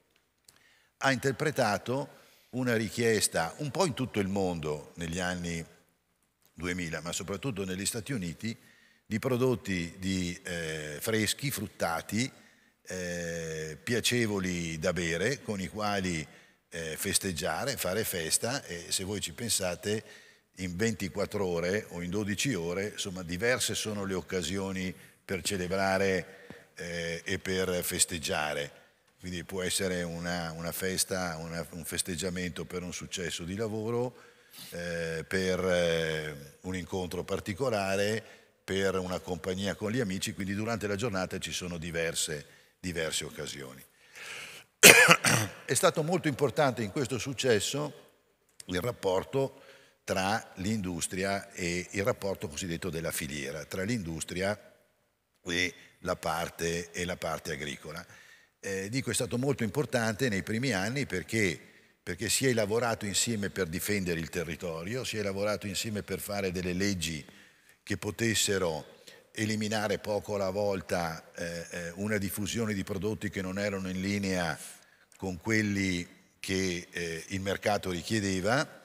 ha interpretato una richiesta un po' in tutto il mondo negli anni 2000, ma soprattutto negli Stati Uniti, di prodotti di, eh, freschi, fruttati, eh, piacevoli da bere, con i quali eh, festeggiare, fare festa e se voi ci pensate in 24 ore o in 12 ore, insomma diverse sono le occasioni per celebrare eh, e per festeggiare quindi può essere una, una festa, una, un festeggiamento per un successo di lavoro, eh, per eh, un incontro particolare, per una compagnia con gli amici, quindi durante la giornata ci sono diverse, diverse occasioni. È stato molto importante in questo successo il rapporto tra l'industria e il rapporto cosiddetto della filiera, tra l'industria e e la parte agricola eh, dico, è stato molto importante nei primi anni perché, perché si è lavorato insieme per difendere il territorio, si è lavorato insieme per fare delle leggi che potessero eliminare poco alla volta eh, eh una diffusione di prodotti che non erano in linea con quelli che eh, il mercato richiedeva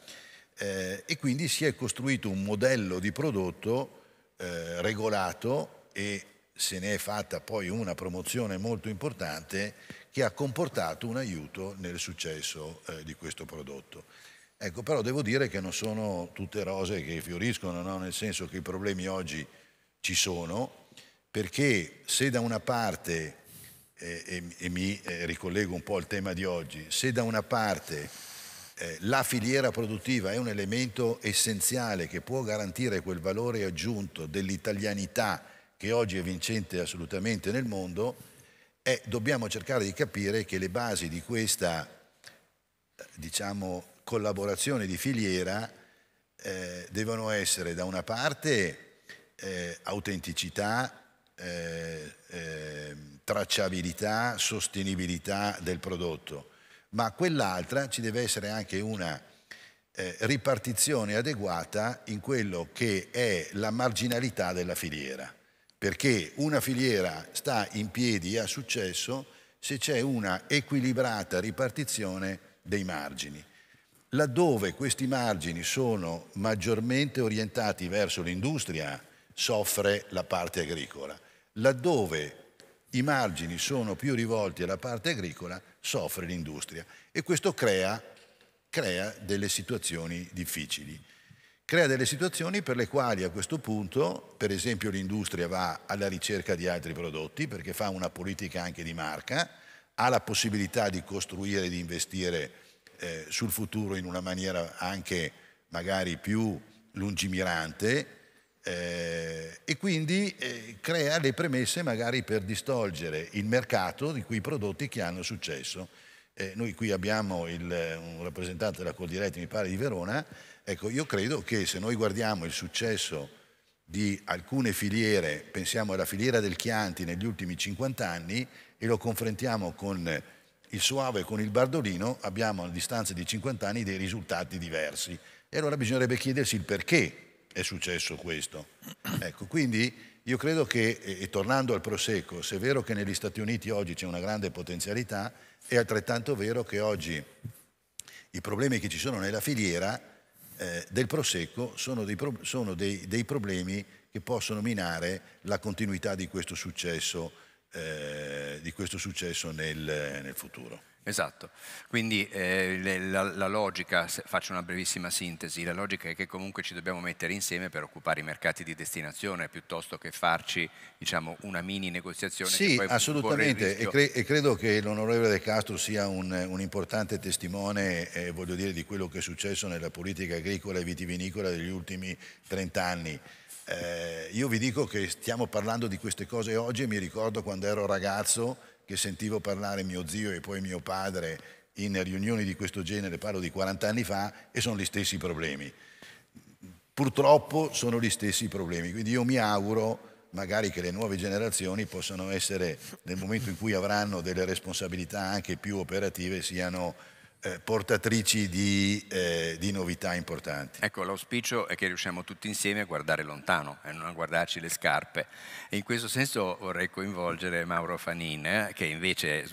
eh, e quindi si è costruito un modello di prodotto eh, regolato e se ne è fatta poi una promozione molto importante che ha comportato un aiuto nel successo eh, di questo prodotto. Ecco, però devo dire che non sono tutte rose che fioriscono, no? nel senso che i problemi oggi ci sono, perché se da una parte, eh, e, e, mi eh, ricollego un po' al tema di oggi, se da una parte eh, la filiera produttiva è un elemento essenziale che può garantire quel valore aggiunto dell'italianità, che oggi è vincente assolutamente nel mondo, è dobbiamo cercare di capire che le basi di questa diciamo, collaborazione di filiera eh, devono essere da una parte eh, autenticità, eh, ehm, tracciabilità, sostenibilità del prodotto, ma quell'altra ci deve essere anche una eh, ripartizione adeguata in quello che è la marginalità della filiera perché una filiera sta in piedi e ha successo se c'è una equilibrata ripartizione dei margini. Laddove questi margini sono maggiormente orientati verso l'industria, soffre la parte agricola. Laddove i margini sono più rivolti alla parte agricola, soffre l'industria e questo crea, crea delle situazioni difficili crea delle situazioni per le quali a questo punto, per esempio, l'industria va alla ricerca di altri prodotti perché fa una politica anche di marca, ha la possibilità di costruire e di investire eh, sul futuro in una maniera anche magari più lungimirante eh, e quindi eh, crea le premesse magari per distolgere il mercato di quei prodotti che hanno successo. Eh, noi qui abbiamo il, un rappresentante della Coldiretti, mi pare, di Verona, Ecco, io credo che se noi guardiamo il successo di alcune filiere, pensiamo alla filiera del Chianti negli ultimi 50 anni e lo confrontiamo con il Suave e con il Bardolino, abbiamo a distanza di 50 anni dei risultati diversi. E allora bisognerebbe chiedersi il perché è successo questo. Ecco, quindi io credo che, e tornando al Prosecco, se è vero che negli Stati Uniti oggi c'è una grande potenzialità, è altrettanto vero che oggi i problemi che ci sono nella filiera eh, del Prosecco sono, dei, sono dei, dei problemi che possono minare la continuità di questo successo eh, di questo successo nel, nel futuro. Esatto, quindi eh, la, la, logica, faccio una brevissima sintesi, la logica è che comunque ci dobbiamo mettere insieme per occupare i mercati di destinazione piuttosto che farci diciamo, una mini negoziazione. Sì, assolutamente e, cre- e, credo che l'onorevole De Castro sia un, un importante testimone eh, voglio dire, di quello che è successo nella politica agricola e vitivinicola degli ultimi 30 anni. Eh, io vi dico che stiamo parlando di queste cose oggi e mi ricordo quando ero ragazzo che sentivo parlare mio zio e poi mio padre in riunioni di questo genere, parlo di 40 anni fa, e sono gli stessi problemi. Purtroppo sono gli stessi problemi, quindi io mi auguro magari che le nuove generazioni possano essere, nel momento in cui avranno delle responsabilità anche più operative, siano eh, portatrici di, eh, di, novità importanti. Ecco, l'auspicio è che riusciamo tutti insieme a guardare lontano e non a guardarci le scarpe. E in questo senso vorrei coinvolgere Mauro Fanin, eh, che invece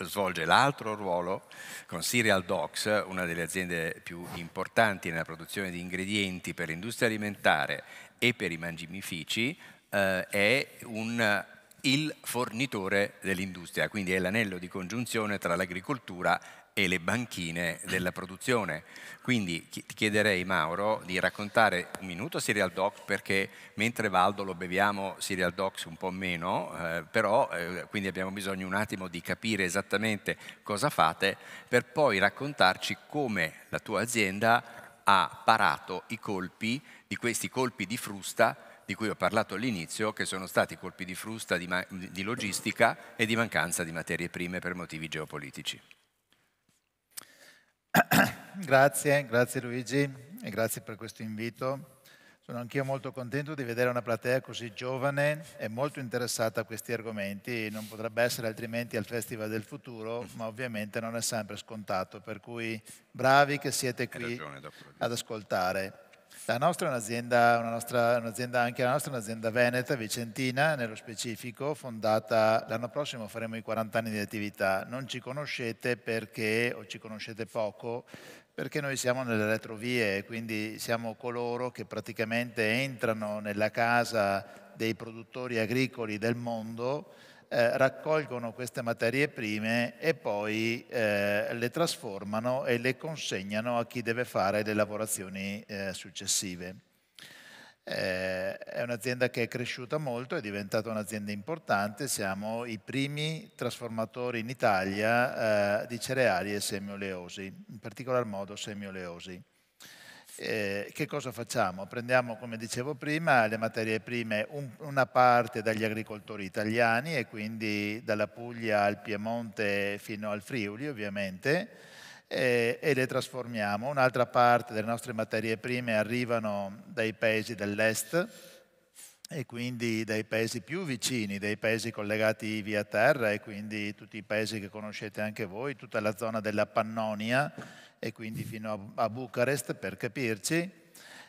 svolge l'altro ruolo con Serial Docs, una delle aziende più importanti nella produzione di ingredienti per l'industria alimentare e per i mangimifici, eh, è un il fornitore dell'industria, quindi è l'anello di congiunzione tra l'agricoltura e le banchine della produzione. Quindi ti chiederei, Mauro, di raccontare un minuto Serial Doc, perché mentre Valdo lo beviamo Serial Docs un po' meno, eh, però eh, quindi abbiamo bisogno un attimo di capire esattamente cosa fate, per poi raccontarci come la tua azienda ha parato i colpi di questi colpi di frusta di cui ho parlato all'inizio, che sono stati colpi di frusta di, di logistica e di mancanza di materie prime per motivi geopolitici. grazie, grazie Luigi e grazie per questo invito. Sono anch'io molto contento di vedere una platea così giovane e molto interessata a questi argomenti. Non potrebbe essere altrimenti al Festival del Futuro, mm-hmm. ma ovviamente non è sempre scontato. Per cui bravi che siete qui ad ascoltare. La nostra è un'azienda, una nostra, un'azienda, anche la nostra è un'azienda veneta, vicentina nello specifico, fondata l'anno prossimo faremo i 40 anni di attività. Non ci conoscete perché, o ci conoscete poco, perché noi siamo nelle retrovie, quindi siamo coloro che praticamente entrano nella casa dei produttori agricoli del mondo eh, raccolgono queste materie prime e poi eh, le trasformano e le consegnano a chi deve fare le lavorazioni eh, successive. Eh, è un'azienda che è cresciuta molto, è diventata un'azienda importante, siamo i primi trasformatori in Italia eh, di cereali e semioleosi, in particolar modo semioleosi eh, che cosa facciamo? Prendiamo, come dicevo prima, le materie prime, un, una parte dagli agricoltori italiani e quindi dalla Puglia al Piemonte fino al Friuli ovviamente e, eh, e le trasformiamo. Un'altra parte delle nostre materie prime arrivano dai paesi dell'est e quindi dai paesi più vicini, dai paesi collegati via terra e quindi tutti i paesi che conoscete anche voi, tutta la zona della Pannonia e quindi fino a, Bucarest per capirci,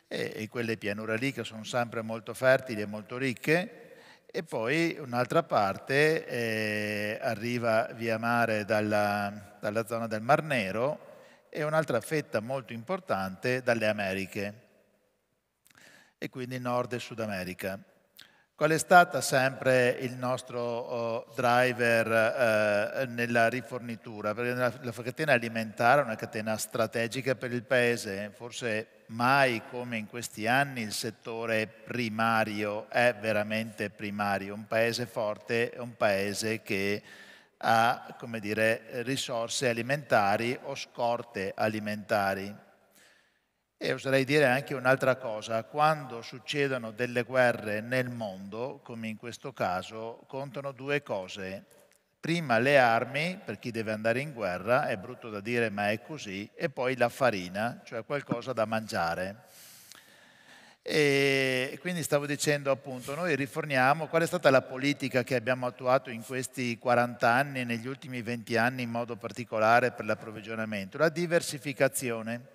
e, e quelle pianure lì che sono sempre molto fertili e molto ricche, e poi un'altra parte eh, arriva via mare dalla, dalla, zona del Mar Nero e un'altra fetta molto importante dalle Americhe, e quindi Nord e Sud America. Qual è stato sempre il nostro oh, driver eh, nella rifornitura? Perché la, la catena alimentare è una catena strategica per il Paese, forse mai come in questi anni il settore primario è veramente primario. Un Paese forte è un Paese che ha dire, risorse alimentari o scorte alimentari e oserei dire anche un'altra cosa, quando succedono delle guerre nel mondo, come in questo caso, contano due cose. Prima le armi, per chi deve andare in guerra, è brutto da dire ma è così, e poi la farina, cioè qualcosa da mangiare. E quindi stavo dicendo appunto, noi riforniamo qual è stata la politica che abbiamo attuato in questi 40 anni, negli ultimi 20 anni in modo particolare per l'approvvigionamento, la diversificazione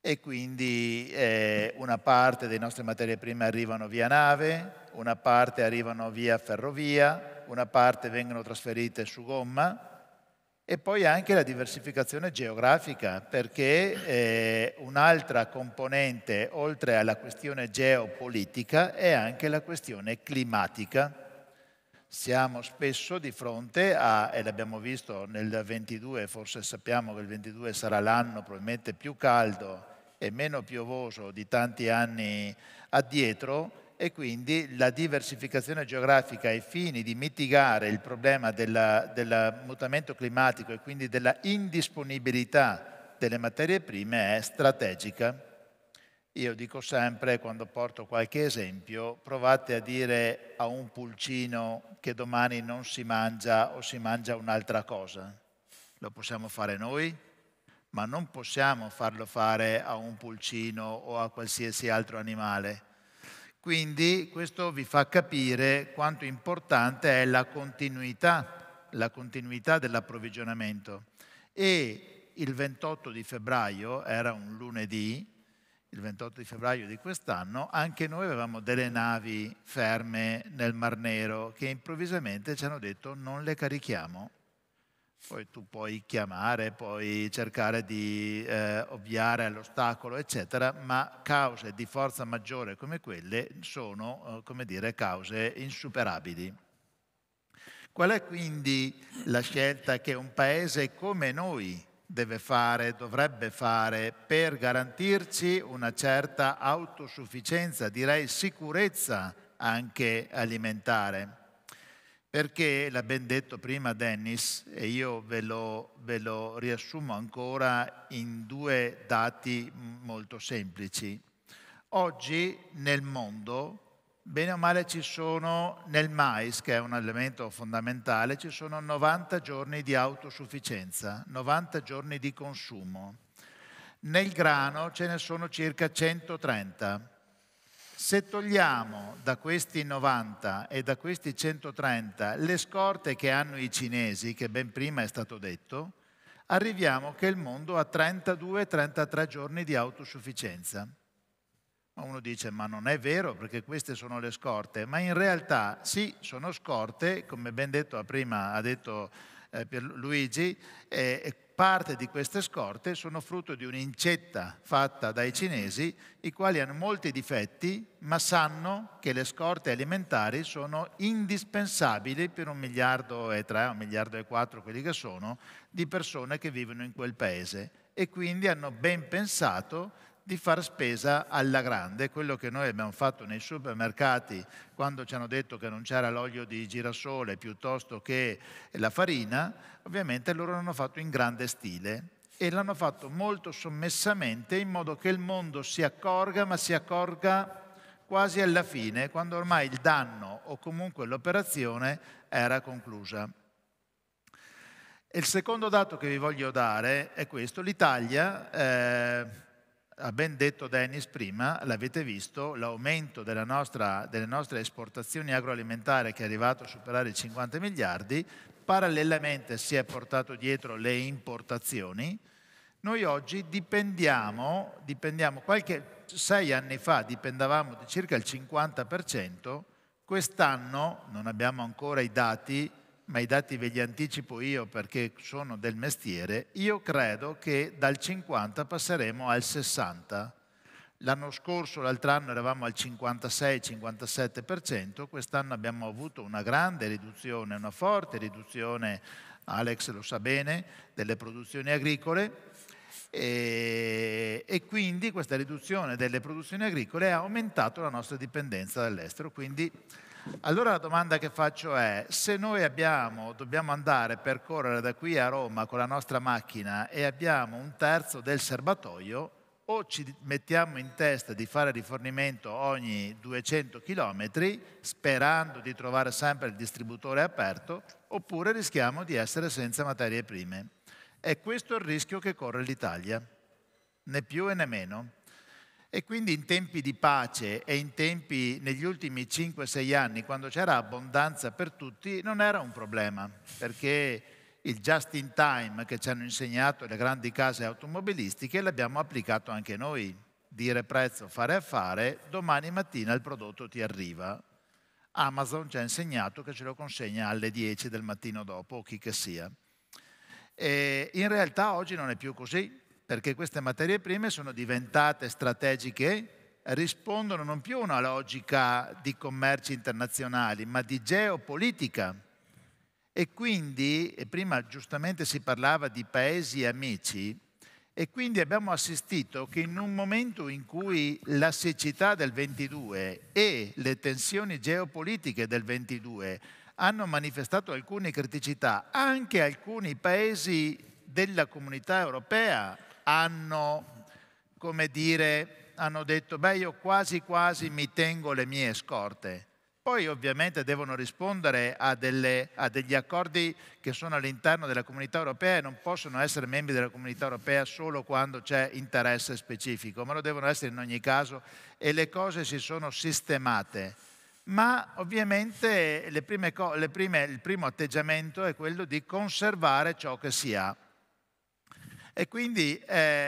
e quindi eh, una parte delle nostre materie prime arrivano via nave, una parte arrivano via ferrovia, una parte vengono trasferite su gomma e poi anche la diversificazione geografica perché eh, un'altra componente oltre alla questione geopolitica è anche la questione climatica siamo spesso di fronte a, e l'abbiamo visto nel 22, forse sappiamo che il 22 sarà l'anno probabilmente più caldo e meno piovoso di tanti anni addietro e quindi la diversificazione geografica ai fini di mitigare il problema del mutamento climatico e quindi della indisponibilità delle materie prime è strategica io dico sempre, quando porto qualche esempio, provate a dire a un pulcino che domani non si mangia o si mangia un'altra cosa. Lo possiamo fare noi, ma non possiamo farlo fare a un pulcino o a qualsiasi altro animale. Quindi questo vi fa capire quanto importante è la continuità, la continuità dell'approvvigionamento. E il 28 di febbraio, era un lunedì, il 28 di febbraio di quest'anno, anche noi avevamo delle navi ferme nel Mar Nero che improvvisamente ci hanno detto non le carichiamo. Poi tu puoi chiamare, puoi cercare di eh, ovviare all'ostacolo, eccetera, ma cause di forza maggiore come quelle sono, eh, come dire, cause insuperabili. Qual è quindi la scelta che un paese come noi, deve fare, dovrebbe fare per garantirci una certa autosufficienza, direi sicurezza anche alimentare. Perché, l'ha ben detto prima Dennis, e io ve lo, ve lo riassumo ancora in due dati molto semplici. Oggi nel mondo Bene o male ci sono nel mais, che è un elemento fondamentale, ci sono 90 giorni di autosufficienza, 90 giorni di consumo. Nel grano ce ne sono circa 130. Se togliamo da questi 90 e da questi 130 le scorte che hanno i cinesi, che ben prima è stato detto, arriviamo che il mondo ha 32-33 giorni di autosufficienza. Ma uno dice, ma non è vero perché queste sono le scorte, ma in realtà sì, sono scorte, come ben detto prima ha detto eh, Luigi, eh, parte di queste scorte sono frutto di un'incetta fatta dai cinesi, i quali hanno molti difetti, ma sanno che le scorte alimentari sono indispensabili per un miliardo e tre, un miliardo e quattro, quelli che sono, di persone che vivono in quel paese. E quindi hanno ben pensato di far spesa alla grande, quello che noi abbiamo fatto nei supermercati quando ci hanno detto che non c'era l'olio di girasole piuttosto che la farina, ovviamente loro l'hanno fatto in grande stile e l'hanno fatto molto sommessamente in modo che il mondo si accorga, ma si accorga quasi alla fine, quando ormai il danno o comunque l'operazione era conclusa. E il secondo dato che vi voglio dare è questo, l'Italia... Eh, ha ben detto Dennis prima, l'avete visto, l'aumento nostra, delle nostre esportazioni agroalimentari che è arrivato a superare i 50 miliardi, parallelamente si è portato dietro le importazioni. Noi oggi dipendiamo, dipendiamo qualche sei anni fa dipendavamo di circa il 50%, quest'anno, non abbiamo ancora i dati, ma i dati ve li anticipo io perché sono del mestiere, io credo che dal 50 passeremo al 60. L'anno scorso, l'altro anno eravamo al 56-57%, quest'anno abbiamo avuto una grande riduzione, una forte riduzione, Alex lo sa bene, delle produzioni agricole e, e quindi questa riduzione delle produzioni agricole ha aumentato la nostra dipendenza dall'estero, quindi allora la domanda che faccio è, se noi abbiamo, dobbiamo andare a percorrere da qui a Roma con la nostra macchina e abbiamo un terzo del serbatoio, o ci mettiamo in testa di fare rifornimento ogni 200 km sperando di trovare sempre il distributore aperto, oppure rischiamo di essere senza materie prime. E questo è il rischio che corre l'Italia, né più e né meno. E quindi in tempi di pace e in tempi negli ultimi 5-6 anni, quando c'era abbondanza per tutti, non era un problema, perché il just in time che ci hanno insegnato le grandi case automobilistiche l'abbiamo applicato anche noi. Dire prezzo, fare affare, domani mattina il prodotto ti arriva. Amazon ci ha insegnato che ce lo consegna alle 10 del mattino dopo, o chi che sia. E in realtà oggi non è più così, perché queste materie prime sono diventate strategiche, rispondono non più a una logica di commerci internazionali, ma di geopolitica. E quindi, e prima giustamente si parlava di paesi amici, e quindi abbiamo assistito che in un momento in cui la siccità del 22 e le tensioni geopolitiche del 22 hanno manifestato alcune criticità, anche alcuni paesi della comunità europea hanno, come dire, hanno detto, beh io quasi quasi mi tengo le mie scorte. Poi ovviamente devono rispondere a, delle, a, degli accordi che sono all'interno della comunità europea e non possono essere membri della comunità europea solo quando c'è interesse specifico, ma lo devono essere in ogni caso e le cose si sono sistemate. Ma ovviamente prime, prime, il primo atteggiamento è quello di conservare ciò che si ha. E quindi eh,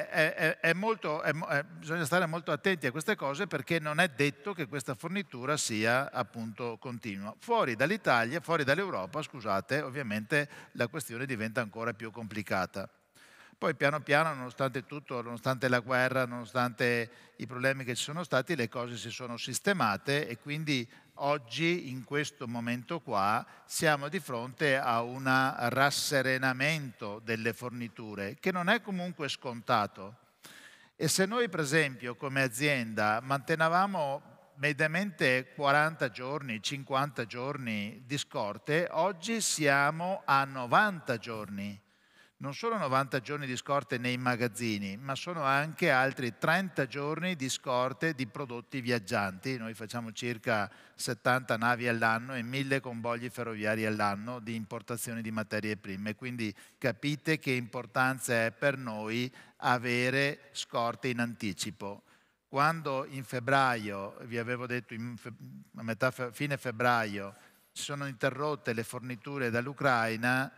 è, è, è molto, eh, bisogna stare molto attenti a queste cose perché non è detto che questa fornitura sia appunto continua. Fuori dall'Italia, fuori dall'Europa, scusate, ovviamente la questione diventa ancora più complicata. Poi piano piano, nonostante tutto, nonostante la guerra, nonostante i problemi che ci sono stati, le cose si sono sistemate e quindi oggi, in questo momento qua, siamo di fronte a un rasserenamento delle forniture, che non è comunque scontato. E se noi, per esempio, come azienda mantenevamo mediamente 40 giorni, 50 giorni di scorte, oggi siamo a 90 giorni non sono 90 giorni di scorte nei magazzini, ma sono anche altri 30 giorni di scorte di prodotti viaggianti. Noi facciamo circa 70 navi all'anno e 1000 convogli ferroviari all'anno di importazione di materie prime, quindi capite che importanza è per noi avere scorte in anticipo. Quando in febbraio, vi avevo detto fe a metà fe fine febbraio, si sono interrotte le forniture dall'Ucraina,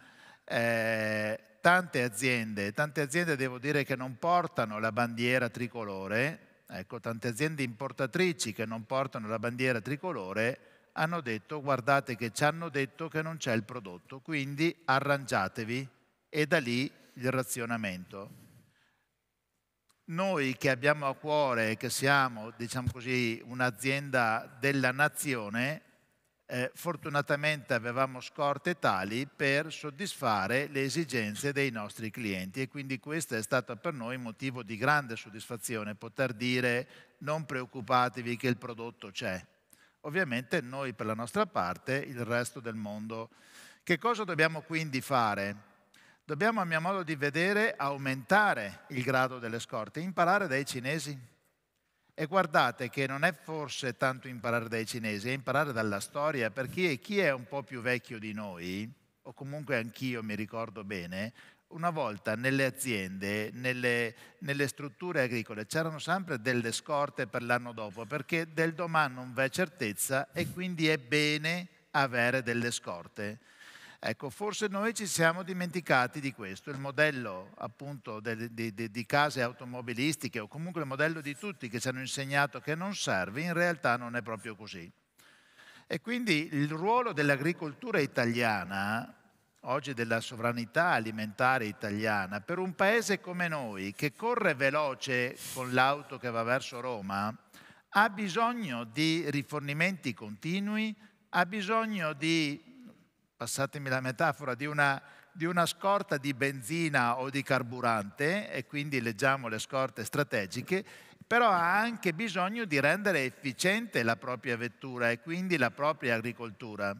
eh, tante aziende, tante aziende devo dire che non portano la bandiera tricolore, ecco, tante aziende importatrici che non portano la bandiera tricolore hanno detto guardate che ci hanno detto che non c'è il prodotto, quindi arrangiatevi e da lì il razionamento. Noi che abbiamo a cuore, che siamo diciamo così, un'azienda della nazione, eh, fortunatamente avevamo scorte tali per soddisfare le esigenze dei nostri clienti e quindi questo è stato per noi motivo di grande soddisfazione, poter dire non preoccupatevi che il prodotto c'è. Ovviamente noi per la nostra parte, il resto del mondo. Che cosa dobbiamo quindi fare? Dobbiamo, a mio modo di vedere, aumentare il grado delle scorte, imparare dai cinesi e guardate che non è forse tanto imparare dai cinesi, è imparare dalla storia, perché chi è un po' più vecchio di noi, o comunque anch'io mi ricordo bene, una volta nelle aziende, nelle, nelle, strutture agricole, c'erano sempre delle scorte per l'anno dopo, perché del domani non v'è certezza e quindi è bene avere delle scorte. Ecco, forse noi ci siamo dimenticati di questo, il modello appunto de, de, de, di case automobilistiche o comunque il modello di tutti che ci hanno insegnato che non serve, in realtà non è proprio così. E quindi il ruolo dell'agricoltura italiana, oggi della sovranità alimentare italiana, per un paese come noi che corre veloce con l'auto che va verso Roma, ha bisogno di rifornimenti continui, ha bisogno di passatemi la metafora, di una, di una, scorta di benzina o di carburante e quindi leggiamo le scorte strategiche, però ha anche bisogno di rendere efficiente la propria vettura e quindi la propria agricoltura.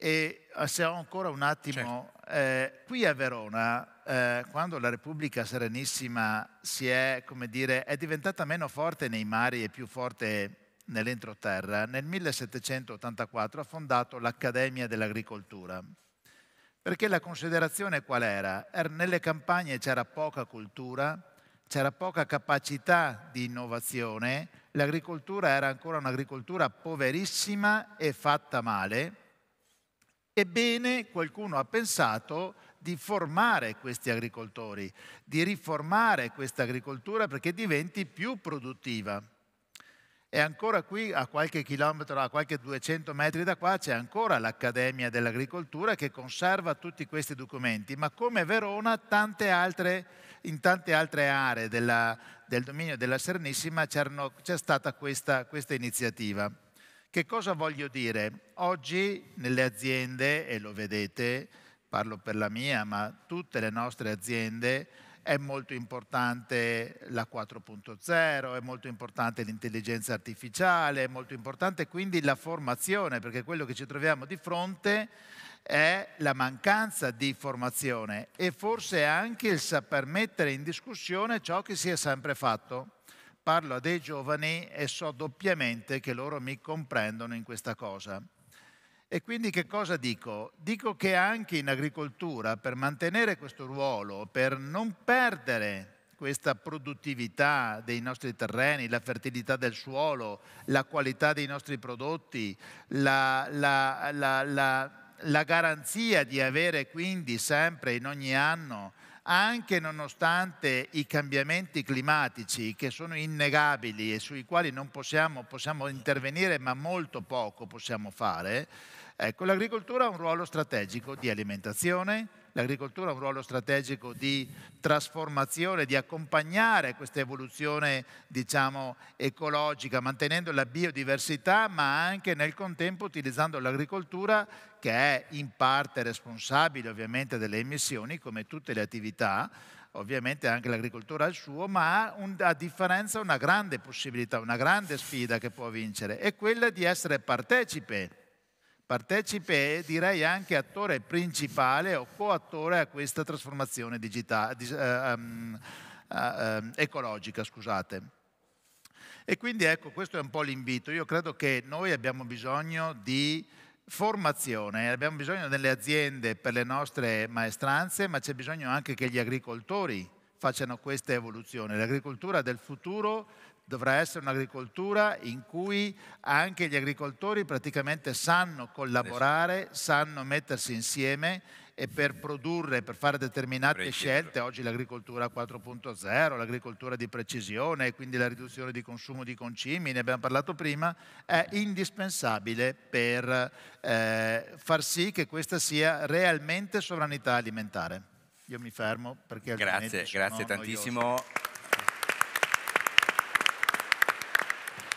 E eh, se ho ancora un attimo, certo. eh, qui a Verona, eh, quando la Repubblica Serenissima si è, come dire, è diventata meno forte nei mari e più forte nell'entroterra, nel 1784 ha fondato l'Accademia dell'Agricoltura. Perché la considerazione qual era? Er, nelle campagne c'era poca cultura, c'era poca capacità di innovazione, l'agricoltura era ancora un'agricoltura poverissima e fatta male. Ebbene, qualcuno ha pensato di formare questi agricoltori, di riformare questa agricoltura perché diventi più produttiva. E ancora qui, a qualche chilometro, a qualche 200 metri da qua, c'è ancora l'Accademia dell'Agricoltura che conserva tutti questi documenti, ma come Verona, tante altre, in tante altre aree della, del dominio della Sernissima c'è stata questa, questa iniziativa. Che cosa voglio dire? Oggi nelle aziende, e lo vedete, parlo per la mia, ma tutte le nostre aziende, è molto importante la 4.0, è molto importante l'intelligenza artificiale, è molto importante quindi la formazione, perché quello che ci troviamo di fronte è la mancanza di formazione e forse anche il saper mettere in discussione ciò che si è sempre fatto. Parlo a dei giovani e so doppiamente che loro mi comprendono in questa cosa. E quindi che cosa dico? Dico che anche in agricoltura, per mantenere questo ruolo, per non perdere questa produttività dei nostri terreni, la fertilità del suolo, la qualità dei nostri prodotti, la, la, la, la garanzia di avere quindi sempre in ogni anno anche nonostante i cambiamenti climatici che sono innegabili e sui quali non possiamo, possiamo intervenire, ma molto poco possiamo fare, Ecco, l'agricoltura ha un ruolo strategico di alimentazione, l'agricoltura ha un ruolo strategico di trasformazione, di accompagnare questa evoluzione diciamo, ecologica, mantenendo la biodiversità, ma anche nel contempo utilizzando l'agricoltura che è in parte responsabile ovviamente delle emissioni, come tutte le attività, ovviamente anche l'agricoltura ha il suo, ma ha un, a differenza una grande possibilità, una grande sfida che può vincere, è quella di essere partecipe Partecipe e direi anche attore principale o coattore a questa trasformazione digitale, eh, ehm, eh, ehm, ecologica. Scusate. E quindi ecco, questo è un po' l'invito. Io credo che noi abbiamo bisogno di formazione, abbiamo bisogno delle aziende per le nostre maestranze, ma c'è bisogno anche che gli agricoltori facciano questa evoluzione. L'agricoltura del futuro dovrà essere un'agricoltura in cui anche gli agricoltori praticamente sanno collaborare, sanno mettersi insieme e per produrre, per fare determinate Preciso. scelte, oggi l'agricoltura 4.0, l'agricoltura di precisione, quindi la riduzione di consumo di concimi, ne abbiamo parlato prima, è indispensabile per eh, far sì che questa sia realmente sovranità alimentare. Io mi fermo perché... Grazie, grazie tantissimo. Noiosi.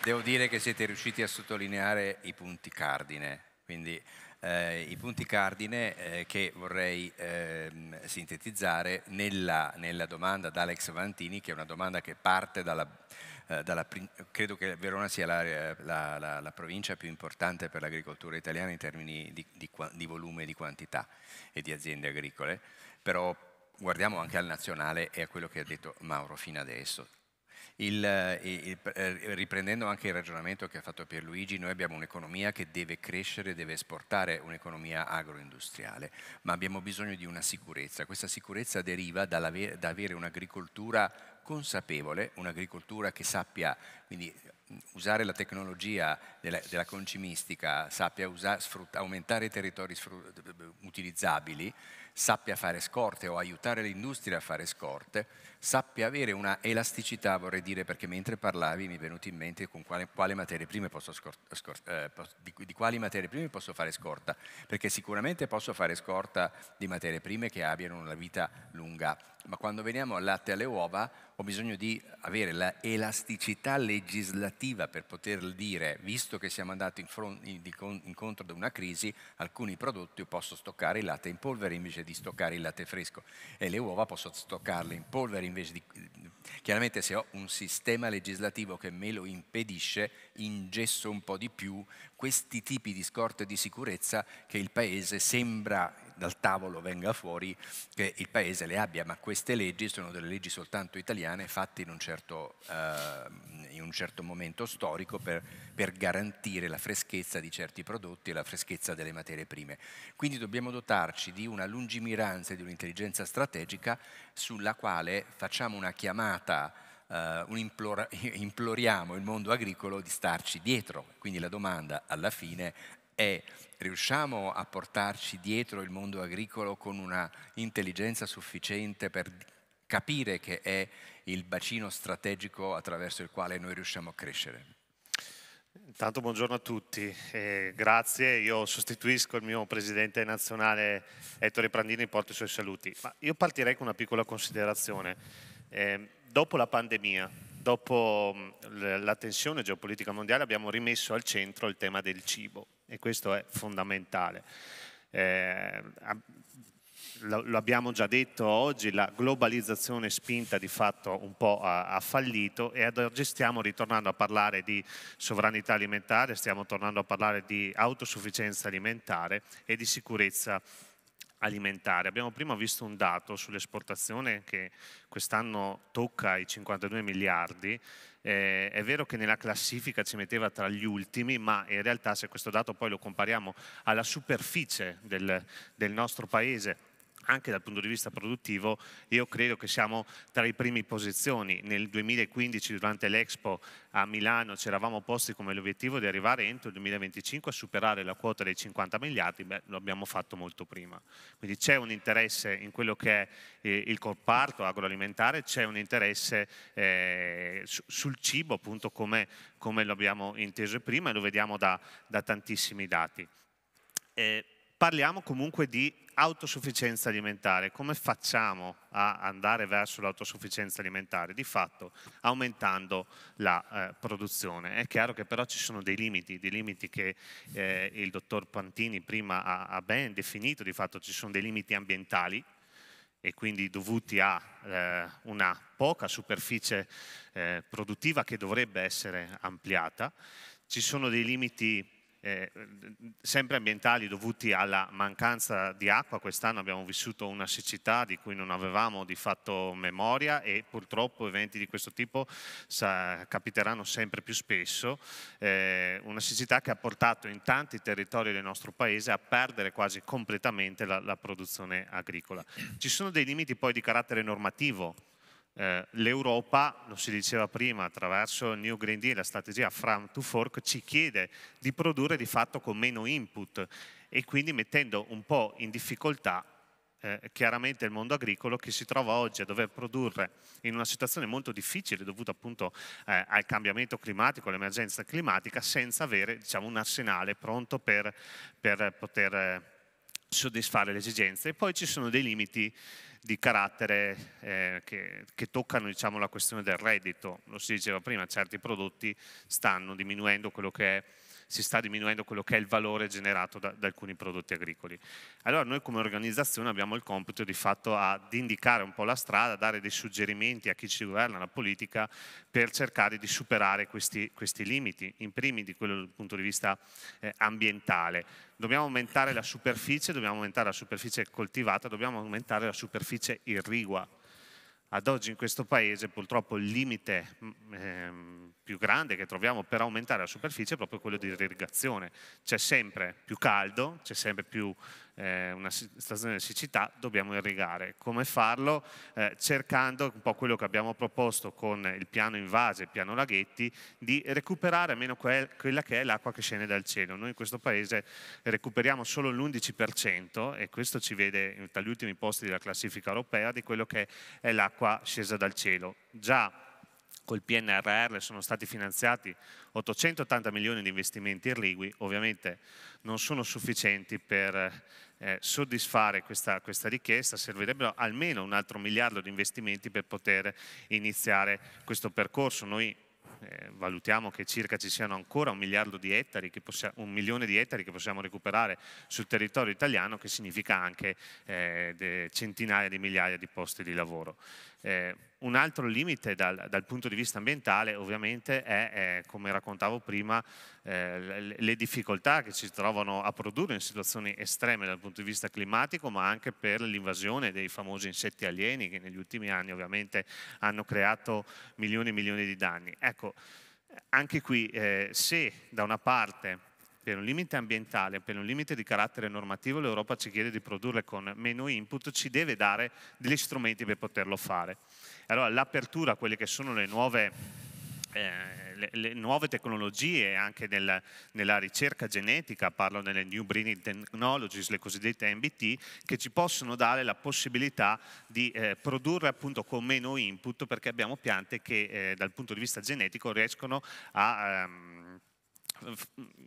devo dire che siete riusciti a sottolineare i punti cardine, quindi eh, i punti cardine eh, che vorrei ehm, sintetizzare nella, nella domanda da Alex Vantini, che è una domanda che parte dalla, eh, dalla, credo che Verona sia la, la, la, la, provincia più importante per l'agricoltura italiana in termini di, di, di, volume, di quantità e di aziende agricole, però guardiamo anche al nazionale e a quello che ha detto Mauro fino adesso. Eh, il, il, eh, riprendendo anche il ragionamento che ha fatto Pierluigi, noi abbiamo un'economia che deve crescere, deve esportare un'economia agroindustriale, ma abbiamo bisogno di una sicurezza. Questa sicurezza deriva da avere un'agricoltura consapevole, un'agricoltura che sappia quindi, mm, usare la tecnologia della, della concimistica, sappia usa, sfrutta, aumentare i territori sfrut, utilizzabili, sappia fare scorte o aiutare l'industria a fare scorte, sappia avere una elasticità, vorrei dire, perché mentre parlavi mi è venuto in mente quale, quale eh, di, di quali materie prime posso fare scorta, perché sicuramente posso fare scorta di materie prime che abbiano una vita lunga, ma quando veniamo al latte e alle uova ho bisogno di avere l'elasticità legislativa per poter dire, visto che siamo andati in front, in, incontro ad una crisi, alcuni prodotti posso stoccare il latte in polvere invece invece di stoccare il latte fresco e le uova posso stoccarle in polvere invece di... Chiaramente se ho un sistema legislativo che me lo impedisce, ingesso un po' di più questi tipi di scorte di sicurezza che il Paese sembra dal tavolo venga fuori che il Paese le abbia, ma queste leggi sono delle leggi soltanto italiane fatte in un certo, eh, in un certo momento storico per, per, garantire la freschezza di certi prodotti e la freschezza delle materie prime. Quindi dobbiamo dotarci di una lungimiranza e di un'intelligenza strategica sulla quale facciamo una chiamata Uh, implora, imploriamo il mondo agricolo di starci dietro. Quindi la domanda alla fine è riusciamo a portarci dietro il mondo agricolo con una intelligenza sufficiente per capire che è il bacino strategico attraverso il quale noi riusciamo a crescere. Intanto buongiorno a tutti, eh, grazie. Io sostituisco il mio presidente nazionale Ettore Prandini e porto i suoi saluti. Ma io partirei con una piccola considerazione. Eh, dopo la pandemia, dopo la tensione geopolitica mondiale, abbiamo rimesso al centro il tema del cibo e questo è fondamentale. Eh, lo abbiamo già detto oggi, la globalizzazione spinta di fatto un po' ha, fallito e ad oggi stiamo ritornando a parlare di sovranità alimentare, stiamo tornando a parlare di autosufficienza alimentare e di sicurezza alimentare alimentare. Abbiamo prima visto un dato sull'esportazione che quest'anno tocca i 52 miliardi. Eh, è vero che nella classifica ci metteva tra gli ultimi, ma in realtà se questo dato poi lo compariamo alla superficie del, del nostro paese, anche dal punto di vista produttivo io credo che siamo tra i primi posizioni. Nel 2015 durante l'Expo a Milano ci eravamo posti come l'obiettivo di arrivare entro il 2025 a superare la quota dei 50 miliardi, beh lo abbiamo fatto molto prima. Quindi c'è un interesse in quello che è eh, il comparto agroalimentare, c'è un interesse eh, sul cibo appunto come, come abbiamo inteso prima e lo vediamo da, da tantissimi dati. Eh, Parliamo comunque di autosufficienza alimentare. Come facciamo a andare verso l'autosufficienza alimentare? Di fatto aumentando la eh, produzione. È chiaro che però ci sono dei limiti, dei limiti che eh, il dottor Pantini prima ha, ha, ben definito, di fatto ci sono dei limiti ambientali e quindi dovuti a eh, una poca superficie eh, produttiva che dovrebbe essere ampliata. Ci sono dei limiti eh, sempre ambientali dovuti alla mancanza di acqua. Quest'anno abbiamo vissuto una siccità di cui non avevamo di fatto memoria e purtroppo eventi di questo tipo sa, capiteranno sempre più spesso. Eh, una siccità che ha portato in tanti territori del nostro paese a perdere quasi completamente la, la produzione agricola. Ci sono dei limiti poi di carattere normativo eh, l'Europa, lo si diceva prima, attraverso il New Green Deal, la strategia Farm to Fork, ci chiede di produrre di fatto con meno input e quindi mettendo un po' in difficoltà eh, chiaramente il mondo agricolo che si trova oggi a dover produrre in una situazione molto difficile dovuta appunto eh, al cambiamento climatico, all'emergenza climatica, senza avere diciamo, un arsenale pronto per, per poter eh, soddisfare le esigenze e poi ci sono dei limiti di carattere eh, che, che, toccano diciamo, la questione del reddito. Lo si diceva prima, certi prodotti stanno diminuendo quello che è si sta diminuendo quello che è il valore generato da, da alcuni prodotti agricoli. Allora noi come organizzazione abbiamo il compito di fatto a, di indicare un po' la strada, dare dei suggerimenti a chi ci governa, la politica, per cercare di superare questi, questi limiti, in primis di quello dal punto di vista eh, ambientale. Dobbiamo aumentare la superficie, dobbiamo aumentare la superficie coltivata, dobbiamo aumentare la superficie irrigua. Ad oggi in questo paese purtroppo il limite mm, ehm, più grande che troviamo per aumentare la superficie è proprio quello di irrigazione. C'è sempre più caldo, c'è sempre più eh, una stazione di siccità, dobbiamo irrigare. Come farlo? Eh, cercando un po' quello che abbiamo proposto con il piano invase, il piano laghetti, di recuperare almeno que quella che è l'acqua che scende dal cielo. Noi in questo paese recuperiamo solo l'11% e questo ci vede tra gli ultimi posti della classifica europea di quello che è l'acqua scesa dal cielo. Già col PNRR sono stati finanziati 880 milioni di investimenti irrigui, ovviamente non sono sufficienti per eh, soddisfare questa, questa, richiesta, servirebbero almeno un altro miliardo di investimenti per poter iniziare questo percorso. Noi eh, valutiamo che circa ci siano ancora un, miliardo di ettari un milione di ettari che possiamo recuperare sul territorio italiano, che significa anche eh, centinaia di migliaia di posti di lavoro. Eh, un altro limite dal, dal, punto di vista ambientale ovviamente è, è eh, come raccontavo prima, eh, le difficoltà che si trovano a produrre in situazioni estreme dal punto di vista climatico, ma anche per l'invasione dei famosi insetti alieni che negli ultimi anni ovviamente hanno creato milioni e milioni di danni. Ecco, anche qui eh, se da una parte per un limite ambientale, per un limite di carattere normativo, l'Europa ci chiede di produrre con meno input, ci deve dare degli strumenti per poterlo fare. Allora l'apertura a quelle che sono le nuove, eh, le, le nuove tecnologie anche nel, nella ricerca genetica, parlo delle New Breeding Technologies, le cosiddette MBT, che ci possono dare la possibilità di eh, produrre appunto con meno input perché abbiamo piante che eh, dal punto di vista genetico riescono a... Ehm,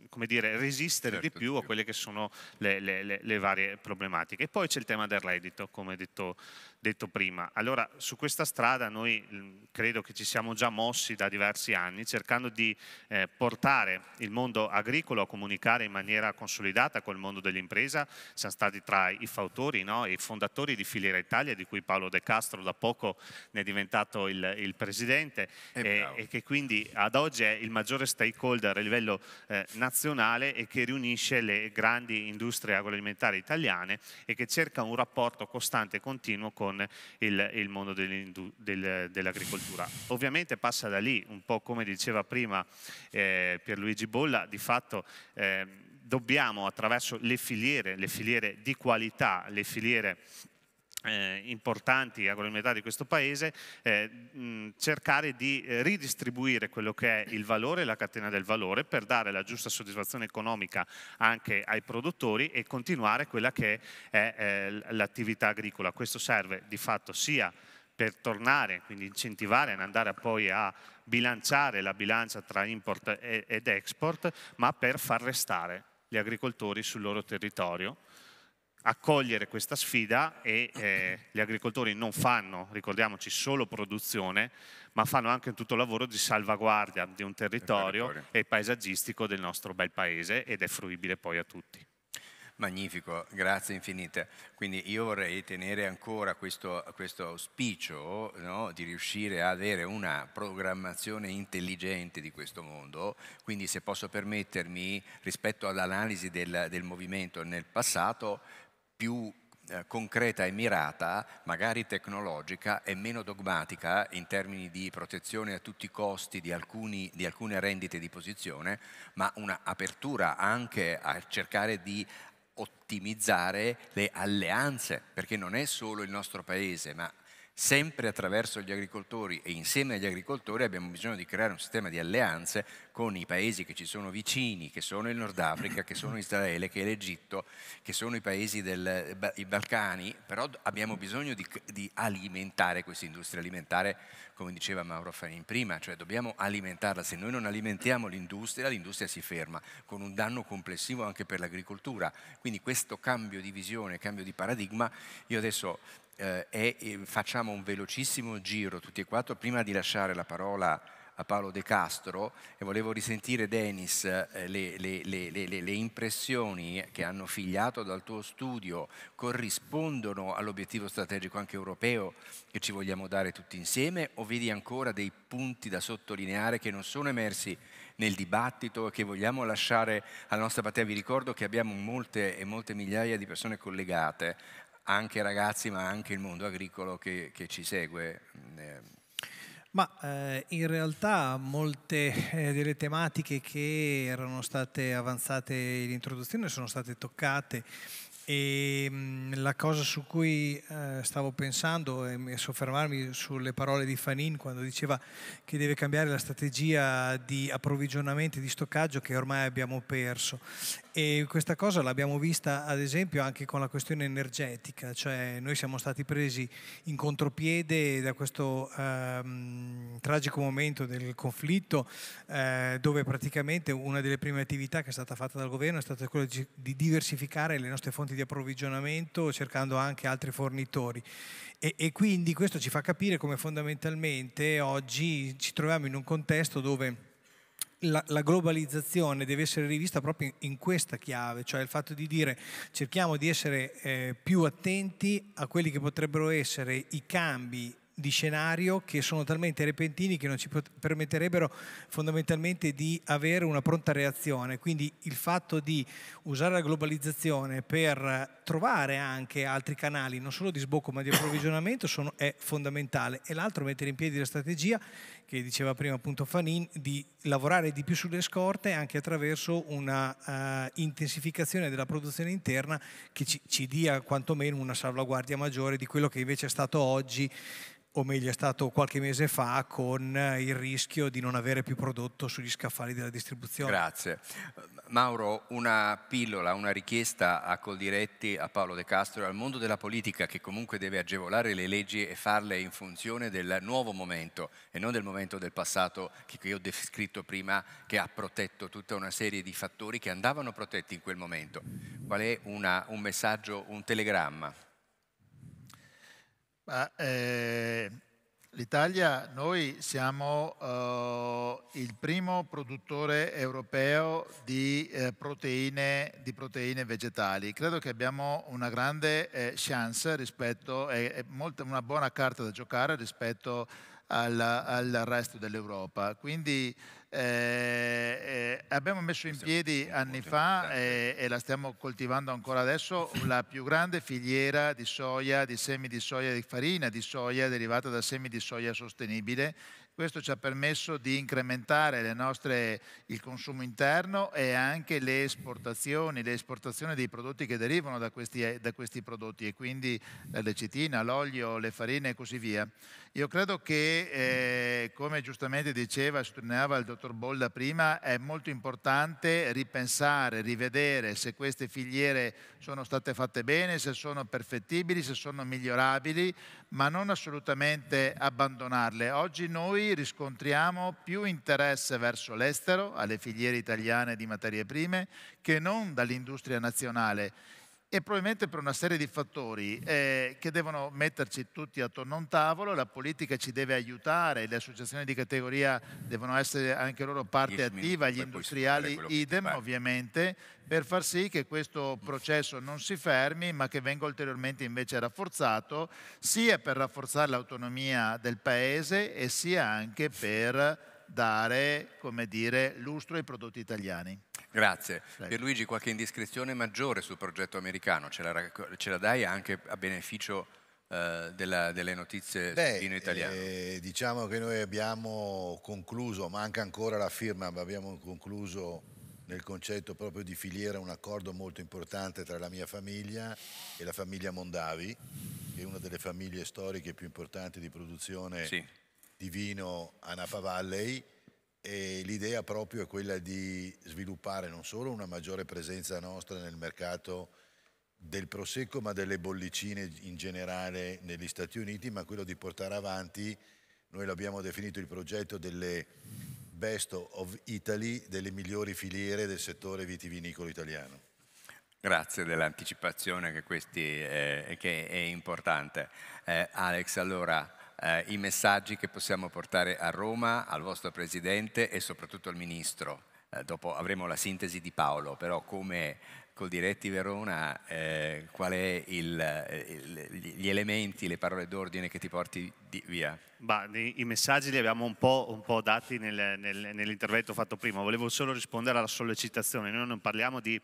come dire, resistere certo, di più a certo. quelle che sono le, le, le varie problematiche. E poi c'è il tema del reddito, come detto, detto prima. Allora, su questa strada noi mm, credo che ci siamo già mossi da diversi anni cercando di eh, portare il mondo agricolo a comunicare in maniera consolidata col mondo dell'impresa. Siamo stati tra i fautori no? e i fondatori di Filiera Italia, di cui Paolo De Castro da poco ne è diventato il, il presidente eh, e, e, che quindi ad oggi è il maggiore stakeholder a livello eh, nazionale e che riunisce le grandi industrie agroalimentari italiane e che cerca un rapporto costante e continuo con con il, il mondo del, dell'agricoltura. Ovviamente passa da lì, un po' come diceva prima eh, Pierluigi Bolla, di fatto eh, dobbiamo attraverso le filiere, le filiere di qualità, le filiere eh, importanti agroalimentari di questo paese, eh, mh, cercare di eh, ridistribuire quello che è il valore la catena del valore per dare la giusta soddisfazione economica anche ai produttori e continuare quella che è eh, l'attività agricola. Questo serve di fatto sia per tornare, quindi incentivare ad andare poi a bilanciare la bilancia tra import ed export, ma per far restare gli agricoltori sul loro territorio accogliere questa sfida e eh, gli agricoltori non fanno, ricordiamoci, solo produzione, ma fanno anche tutto il lavoro di salvaguardia di un territorio, territorio. e paesaggistico del nostro bel paese ed è fruibile poi a tutti. Magnifico, grazie infinite. Quindi io vorrei tenere ancora questo, questo auspicio no, di riuscire a avere una programmazione intelligente di questo mondo, quindi se posso permettermi rispetto all'analisi del, del movimento nel passato, più eh, concreta e mirata, magari tecnologica, e meno dogmatica in termini di protezione a tutti i costi di, alcuni, di alcune rendite di posizione, ma un'apertura anche a cercare di ottimizzare le alleanze, perché non è solo il nostro paese, ma sempre attraverso gli agricoltori e insieme agli agricoltori abbiamo bisogno di creare un sistema di alleanze con i paesi che ci sono vicini, che sono il Nord Africa, che sono Israele, che è l'Egitto, che sono i paesi dei Balcani, però abbiamo bisogno di, di alimentare questa industria alimentare, come diceva Mauro Fanin prima, cioè dobbiamo alimentarla, se noi non alimentiamo l'industria, l'industria si ferma, con un danno complessivo anche per l'agricoltura. Quindi questo cambio di visione, cambio di paradigma, io adesso eh, e facciamo un velocissimo giro tutti e quattro prima di lasciare la parola a Paolo De Castro e eh, volevo risentire Denis eh, le, le, le, le, impressioni che hanno figliato dal tuo studio corrispondono all'obiettivo strategico anche europeo che ci vogliamo dare tutti insieme o vedi ancora dei punti da sottolineare che non sono emersi nel dibattito e che vogliamo lasciare alla nostra platea. Vi ricordo che abbiamo molte e molte migliaia di persone collegate anche i ragazzi ma anche il mondo agricolo che, che ci segue. Mm, eh. Ma eh, in realtà molte eh, delle tematiche che erano state avanzate in introduzione sono state toccate e mm, la cosa su cui eh, stavo pensando e soffermarmi sulle parole di Fanin quando diceva che deve cambiare la strategia di approvvigionamento e di stoccaggio che ormai abbiamo perso. E questa cosa l'abbiamo vista ad esempio anche con la questione energetica, cioè noi siamo stati presi in contropiede da questo ehm, tragico momento del conflitto eh, dove praticamente una delle prime attività che è stata fatta dal governo è stata quella di diversificare le nostre fonti di approvvigionamento cercando anche altri fornitori. E, e quindi questo ci fa capire come fondamentalmente oggi ci troviamo in un contesto dove la, la, globalizzazione deve essere rivista proprio in, questa chiave, cioè il fatto di dire cerchiamo di essere eh, più attenti a quelli che potrebbero essere i cambi di scenario che sono talmente repentini che non ci permetterebbero fondamentalmente di avere una pronta reazione. Quindi il fatto di usare la globalizzazione per trovare anche altri canali, non solo di sbocco ma di approvvigionamento, sono, è fondamentale. E l'altro mettere in piedi la strategia che diceva prima appunto Fanin, di lavorare di più sulle scorte anche attraverso una uh, intensificazione della produzione interna che ci, ci dia quantomeno una salvaguardia maggiore di quello che invece è stato oggi o meglio è stato qualche mese fa con il rischio di non avere più prodotto sugli scaffali della distribuzione. Grazie. Mauro, una pillola, una richiesta a Coldiretti, a Paolo De Castro e al mondo della politica che comunque deve agevolare le leggi e farle in funzione del nuovo momento e non del momento del passato che io ho descritto prima che ha protetto tutta una serie di fattori che andavano protetti in quel momento. Qual è una, un messaggio, un telegramma? Ma, eh L'Italia, noi siamo eh, il primo produttore europeo di, eh, proteine, di, proteine, vegetali. Credo che abbiamo una grande eh, chance rispetto, e una buona carta da giocare rispetto al, al resto dell'Europa. Quindi eh, eh, abbiamo messo in piedi anni fa eh, e la stiamo coltivando ancora adesso la più grande filiera di soia, di semi di soia, di farina di soia derivata da semi di soia sostenibile questo ci ha permesso di incrementare nostre, il consumo interno e anche le esportazioni, le esportazioni dei prodotti che derivano da questi, da questi prodotti e quindi la lecitina, l'olio, le farine e così via. Io credo che, eh, come giustamente diceva, sottolineava il dottor Bolla prima, è molto importante ripensare, rivedere se queste filiere sono state fatte bene, se sono perfettibili, se sono migliorabili, ma non assolutamente abbandonarle. Oggi noi riscontriamo più interesse verso l'estero, alle filiere italiane di materie prime, che non dall'industria nazionale e probabilmente per una serie di fattori eh, che devono metterci tutti attorno a un tavolo, la politica ci deve aiutare, le associazioni di categoria devono essere anche loro parte attiva, gli industriali idem ovviamente, per far sì che questo processo non si fermi ma che venga ulteriormente invece rafforzato, sia per rafforzare l'autonomia del Paese e sia anche per dare, come dire, lustro ai prodotti italiani. Grazie. Prego. Pierluigi, qualche indiscrezione maggiore sul progetto americano, ce la, ce la dai anche a beneficio eh, della, delle notizie Beh, vino italiano? Eh, diciamo che noi abbiamo concluso, manca ancora la firma, ma abbiamo concluso nel concetto proprio di filiera un accordo molto importante tra la mia famiglia e la famiglia Mondavi, che è una delle famiglie storiche più importanti di produzione sì. di vino a Napa Valley l'idea proprio è quella di sviluppare non solo una maggiore presenza nostra nel mercato del prosecco ma delle bollicine in generale negli Stati Uniti ma quello di portare avanti noi l'abbiamo definito il progetto delle Best of Italy delle migliori filiere del settore vitivinicolo italiano Grazie dell'anticipazione che, eh, che è importante eh, Alex allora eh, i messaggi che possiamo portare a Roma, al vostro Presidente e soprattutto al Ministro. Eh, dopo avremo la sintesi di Paolo, però come col Diretti Verona, eh, quali sono eh, gli elementi, le parole d'ordine che ti porti via? Bah, i, I messaggi li abbiamo un po', un po dati nel, nel, nell'intervento fatto prima, volevo solo rispondere alla sollecitazione, noi non parliamo di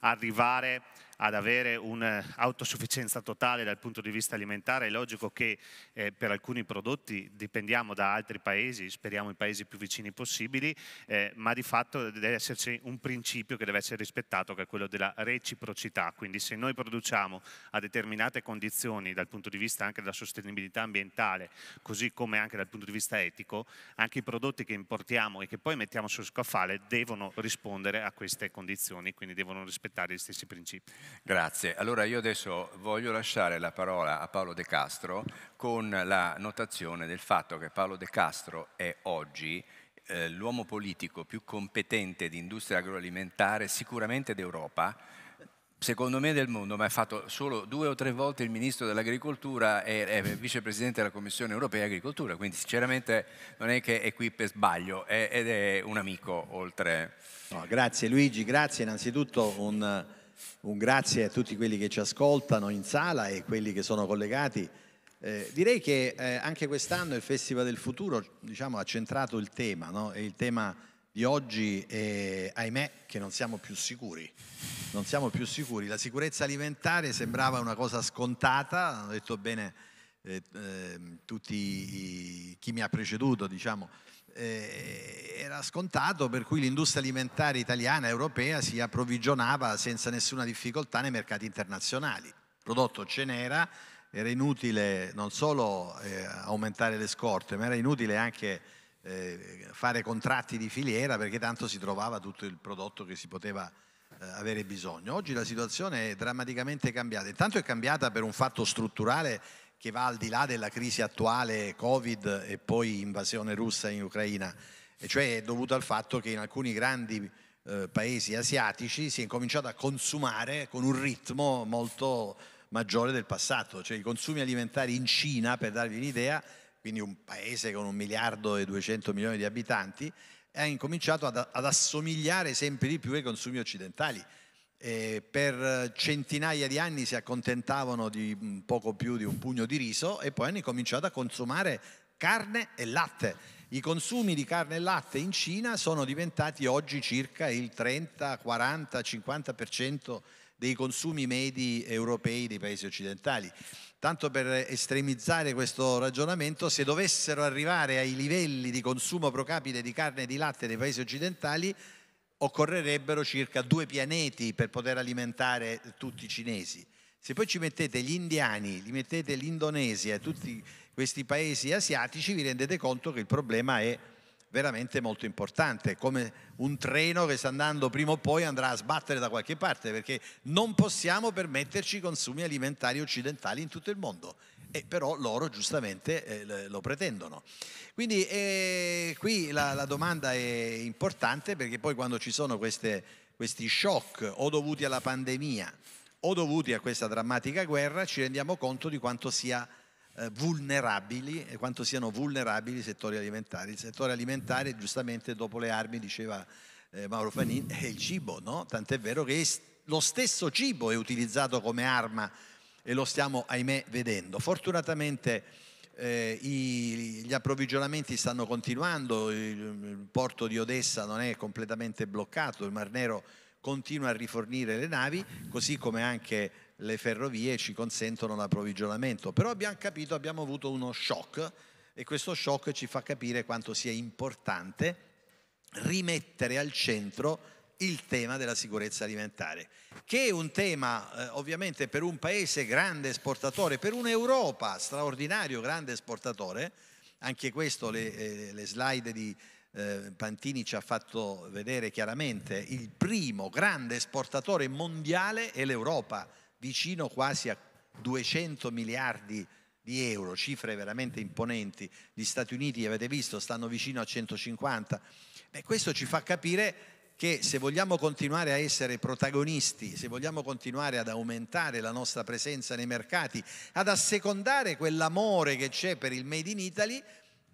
arrivare ad avere un'autosufficienza eh, totale dal punto di vista alimentare, è logico che eh, per alcuni prodotti dipendiamo da altri paesi, speriamo i paesi più vicini possibili, eh, ma di fatto deve esserci un principio che deve essere rispettato, che è quello della reciprocità. Quindi se noi produciamo a determinate condizioni dal punto di vista anche della sostenibilità ambientale, così come anche dal punto di vista etico, anche i prodotti che importiamo e che poi mettiamo sul scaffale devono rispondere a queste condizioni, quindi devono rispettare gli stessi principi. Grazie. Allora io adesso voglio lasciare la parola a Paolo De Castro con la notazione del fatto che Paolo De Castro è oggi eh, l'uomo politico più competente di industria agroalimentare sicuramente d'Europa, secondo me del mondo, ma ha fatto solo due o tre volte il ministro dell'agricoltura e è vicepresidente della Commissione europea agricoltura, quindi sinceramente non è che è qui per sbaglio è, ed è un amico oltre. No, grazie Luigi, grazie innanzitutto un un grazie a tutti quelli che ci ascoltano in sala e quelli che sono collegati. Eh, direi che eh, anche quest'anno il Festival del Futuro diciamo, ha centrato il tema no? e il tema di oggi è, ahimè, che non siamo più sicuri. Non siamo più sicuri. La sicurezza alimentare sembrava una cosa scontata, hanno detto bene eh, ehm, tutti i, chi mi ha preceduto, diciamo, eh, era scontato per cui l'industria alimentare italiana e europea si approvvigionava senza nessuna difficoltà nei mercati internazionali. Il prodotto ce n'era, era inutile non solo eh, aumentare le scorte, ma era inutile anche eh, fare contratti di filiera perché tanto si trovava tutto il prodotto che si poteva eh, avere bisogno. Oggi la situazione è drammaticamente cambiata. Intanto è cambiata per un fatto strutturale che va al di là della crisi attuale Covid e poi invasione russa in Ucraina, e cioè è dovuto al fatto che in alcuni grandi eh, paesi asiatici si è cominciato a consumare con un ritmo molto maggiore del passato, cioè i consumi alimentari in Cina, per darvi un'idea, quindi un paese con un miliardo e 200 milioni di abitanti, ha incominciato ad, ad assomigliare sempre di più ai consumi occidentali eh, per centinaia di anni si accontentavano di mm, poco più di un pugno di riso e poi hanno cominciato a consumare carne e latte. I consumi di carne e latte in Cina sono diventati oggi circa il 30, 40, 50% dei consumi medi europei dei paesi occidentali. Tanto per estremizzare questo ragionamento, se dovessero arrivare ai livelli di consumo pro capite di carne e di latte dei paesi occidentali, occorrerebbero circa due pianeti per poter alimentare tutti i cinesi. Se poi ci mettete gli indiani, li mettete l'Indonesia e tutti questi paesi asiatici, vi rendete conto che il problema è veramente molto importante, come un treno che sta andando prima o poi andrà a sbattere da qualche parte, perché non possiamo permetterci consumi alimentari occidentali in tutto il mondo e però loro giustamente eh, lo pretendono. Quindi eh, qui la, la, domanda è importante perché poi quando ci sono queste, questi shock o dovuti alla pandemia o dovuti a questa drammatica guerra ci rendiamo conto di quanto sia eh, vulnerabili e quanto siano vulnerabili i settori alimentari. Il settore alimentare, giustamente dopo le armi, diceva eh, Mauro Fanin, è il cibo, no? Tant'è vero che lo stesso cibo è utilizzato come arma e lo stiamo, ahimè, vedendo. Fortunatamente eh, i, gli approvvigionamenti stanno continuando, il, il, porto di Odessa non è completamente bloccato, il Mar Nero continua a rifornire le navi, così come anche le ferrovie ci consentono l'approvvigionamento. Però abbiamo capito, abbiamo avuto uno shock e questo shock ci fa capire quanto sia importante rimettere al centro il tema della sicurezza alimentare, che è un tema eh, ovviamente per un paese grande esportatore, per un'Europa straordinario grande esportatore, anche questo le, eh, le slide di eh, Pantini ci ha fatto vedere chiaramente, il primo grande esportatore mondiale è l'Europa, vicino quasi a 200 miliardi di euro, cifre veramente imponenti. Gli Stati Uniti, avete visto, stanno vicino a 150. Beh, questo ci fa capire che se vogliamo continuare a essere protagonisti, se vogliamo continuare ad aumentare la nostra presenza nei mercati, ad assecondare quell'amore che c'è per il Made in Italy,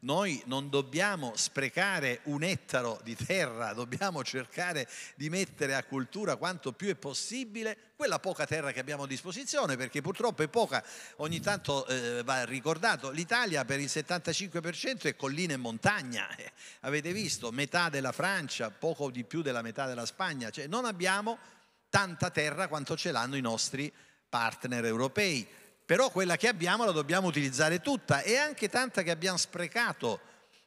noi non dobbiamo sprecare un ettaro di terra, dobbiamo cercare di mettere a cultura quanto più è possibile quella poca terra che abbiamo a disposizione, perché purtroppo è poca, ogni tanto eh, va ricordato, l'Italia per il 75% è collina e montagna, eh, avete visto, metà della Francia, poco di più della metà della Spagna, cioè non abbiamo tanta terra quanto ce l'hanno i nostri partner europei però quella che abbiamo la dobbiamo utilizzare tutta e anche tanta che abbiamo sprecato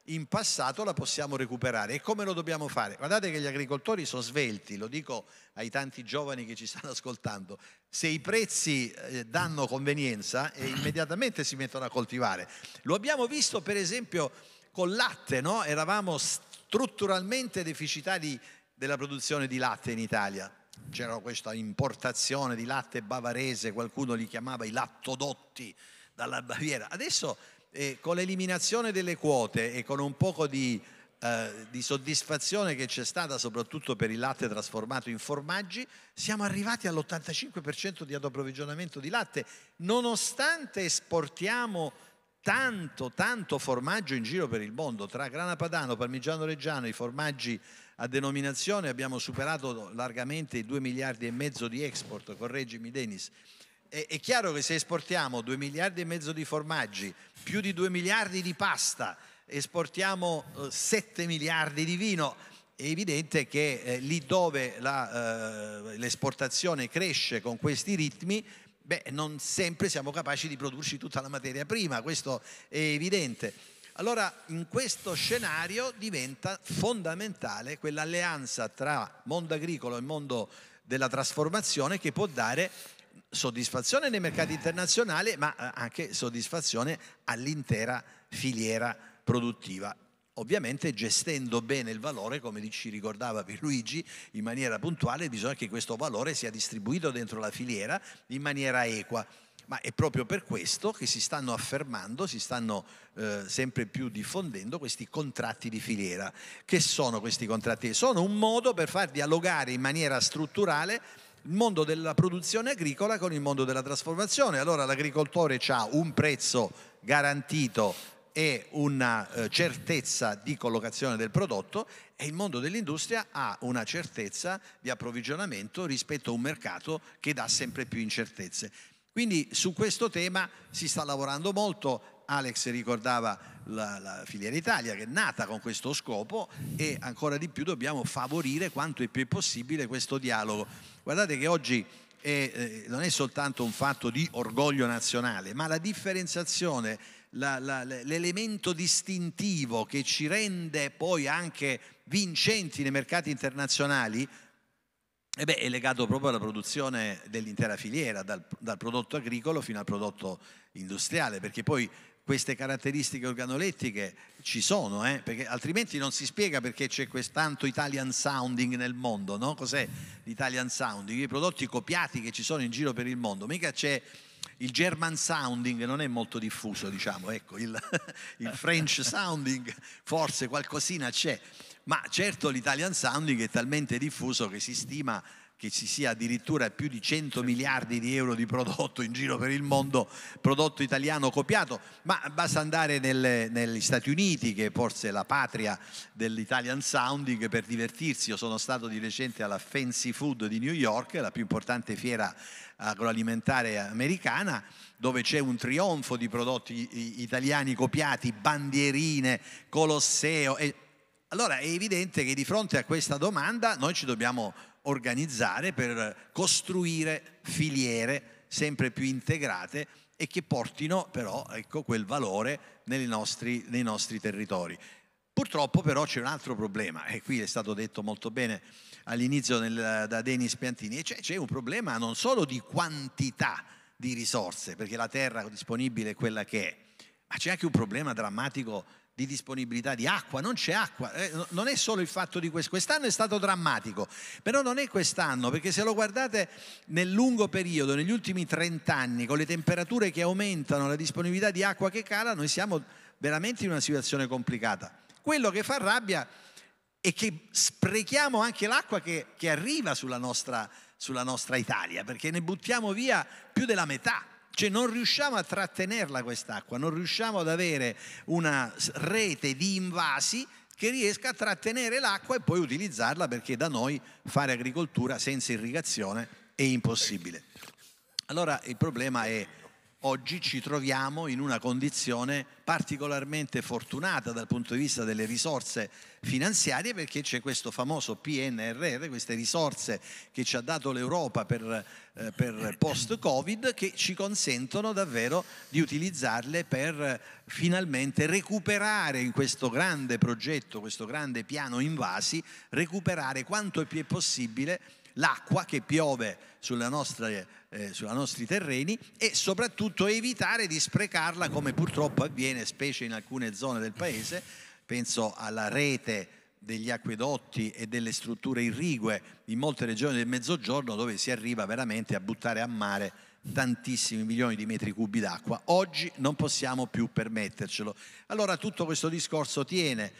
in passato la possiamo recuperare. E come lo dobbiamo fare? Guardate che gli agricoltori sono svelti, lo dico ai tanti giovani che ci stanno ascoltando, se i prezzi eh, danno convenienza eh, immediatamente si mettono a coltivare. Lo abbiamo visto per esempio col latte, no? eravamo strutturalmente deficitari della produzione di latte in Italia c'era questa importazione di latte bavarese, qualcuno li chiamava i lattodotti dalla Baviera. Adesso eh, con l'eliminazione delle quote e con un poco di, eh, di soddisfazione che c'è stata soprattutto per il latte trasformato in formaggi, siamo arrivati all'85% di approvvigionamento di latte, nonostante esportiamo tanto, tanto formaggio in giro per il mondo, tra grana padano, parmigiano reggiano, i formaggi a denominazione abbiamo superato largamente i 2 miliardi e mezzo di export, correggimi Denis. È, è chiaro che se esportiamo 2 miliardi e mezzo di formaggi, più di 2 miliardi di pasta, esportiamo 7 eh, miliardi di vino, è evidente che eh, lì dove la, eh, l'esportazione cresce con questi ritmi, beh, non sempre siamo capaci di produrci tutta la materia prima, questo è evidente. Allora in questo scenario diventa fondamentale quell'alleanza tra mondo agricolo e mondo della trasformazione che può dare soddisfazione nei mercati internazionali ma eh, anche soddisfazione all'intera filiera produttiva ovviamente gestendo bene il valore, come ci ricordava Luigi, in maniera puntuale bisogna che questo valore sia distribuito dentro la filiera in maniera equa. Ma è proprio per questo che si stanno affermando, si stanno eh, sempre più diffondendo questi contratti di filiera. Che sono questi contratti? Sono un modo per far dialogare in maniera strutturale il mondo della produzione agricola con il mondo della trasformazione. Allora l'agricoltore ha un prezzo garantito e una eh, certezza di collocazione del prodotto e il mondo dell'industria ha una certezza di approvvigionamento rispetto a un mercato che dà sempre più incertezze. Quindi su questo tema si sta lavorando molto, Alex ricordava la, la, filiera Italia che è nata con questo scopo e ancora di più dobbiamo favorire quanto è più possibile questo dialogo. Guardate che oggi è, eh, non è soltanto un fatto di orgoglio nazionale, ma la differenziazione, l'elemento distintivo che ci rende poi anche vincenti nei mercati internazionali e eh beh, è legato proprio alla produzione dell'intera filiera, dal, dal, prodotto agricolo fino al prodotto industriale, perché poi queste caratteristiche organolettiche ci sono, eh? perché altrimenti non si spiega perché c'è tanto Italian sounding nel mondo, no? Cos'è l'Italian sounding? I prodotti copiati che ci sono in giro per il mondo, mica c'è il German sounding non è molto diffuso, diciamo, ecco, il, il French sounding forse qualcosina c'è, ma certo l'Italian Sounding è talmente diffuso che si stima che ci sia addirittura più di 100 miliardi di euro di prodotto in giro per il mondo, prodotto italiano copiato, ma basta andare nelle, negli Stati Uniti, che forse è la patria dell'Italian Sounding, per divertirsi. Io sono stato di recente alla Fancy Food di New York, la più importante fiera agroalimentare americana, dove c'è un trionfo di prodotti italiani copiati, bandierine, Colosseo. E allora è evidente che di fronte a questa domanda noi ci dobbiamo organizzare per costruire filiere sempre più integrate e che portino però ecco, quel valore nostri, nei nostri territori. Purtroppo però c'è un altro problema e qui è stato detto molto bene all'inizio nel, da Denis Piantini, e c'è, c'è un problema non solo di quantità di risorse, perché la terra disponibile è quella che è, ma c'è anche un problema drammatico di disponibilità di acqua, non c'è acqua, eh, non è solo il fatto di questo, quest'anno è stato drammatico, però non è quest'anno, perché se lo guardate nel lungo periodo, negli ultimi 30 anni, con le temperature che aumentano, la disponibilità di acqua che cala, noi siamo veramente in una situazione complicata. Quello che fa rabbia è che sprechiamo anche l'acqua che, che arriva sulla nostra, sulla nostra Italia, perché ne buttiamo via più della metà cioè non riusciamo a trattenerla quest'acqua, non riusciamo ad avere una rete di invasi che riesca a trattenere l'acqua e poi utilizzarla perché da noi fare agricoltura senza irrigazione è impossibile. Allora il problema è oggi ci troviamo in una condizione particolarmente fortunata dal punto di vista delle risorse finanziarie perché c'è questo famoso PNRR, queste risorse che ci ha dato l'Europa per, eh, per post-Covid che ci consentono davvero di utilizzarle per eh, finalmente recuperare in questo grande progetto, questo grande piano invasi, recuperare quanto è possibile l'acqua che piove nostra, eh, sui nostri terreni e soprattutto evitare di sprecarla come purtroppo avviene specie in alcune zone del paese, penso alla rete degli acquedotti e delle strutture irrigue in molte regioni del mezzogiorno dove si arriva veramente a buttare a mare tantissimi milioni di metri cubi d'acqua. Oggi non possiamo più permettercelo. Allora tutto questo discorso tiene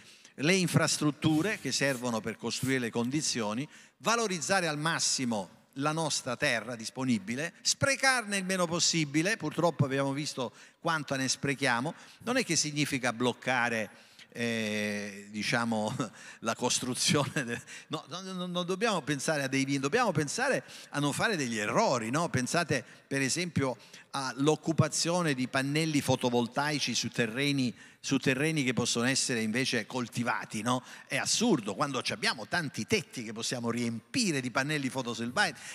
le infrastrutture che servono per costruire le condizioni, valorizzare al massimo la nostra terra disponibile, sprecarne il meno possibile, purtroppo abbiamo visto quanto ne sprechiamo, non è che significa bloccare eh, diciamo, la costruzione. Del... No, non no, dobbiamo pensare a dei vini, dobbiamo pensare a non fare degli errori. No? Pensate per esempio all'occupazione di pannelli fotovoltaici su terreni, su terreni che possono essere invece coltivati. No? È assurdo quando abbiamo tanti tetti che possiamo riempire di pannelli fotovoltaici,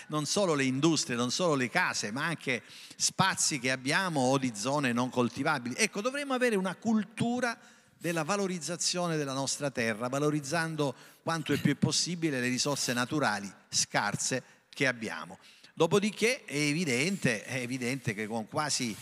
non solo le industrie, non solo le case, ma anche spazi che abbiamo o di zone non coltivabili. Ecco, dovremmo avere una cultura della valorizzazione della nostra terra, valorizzando quanto è più possibile le risorse naturali scarse che abbiamo. Dopodiché è evidente, è evidente che con quasi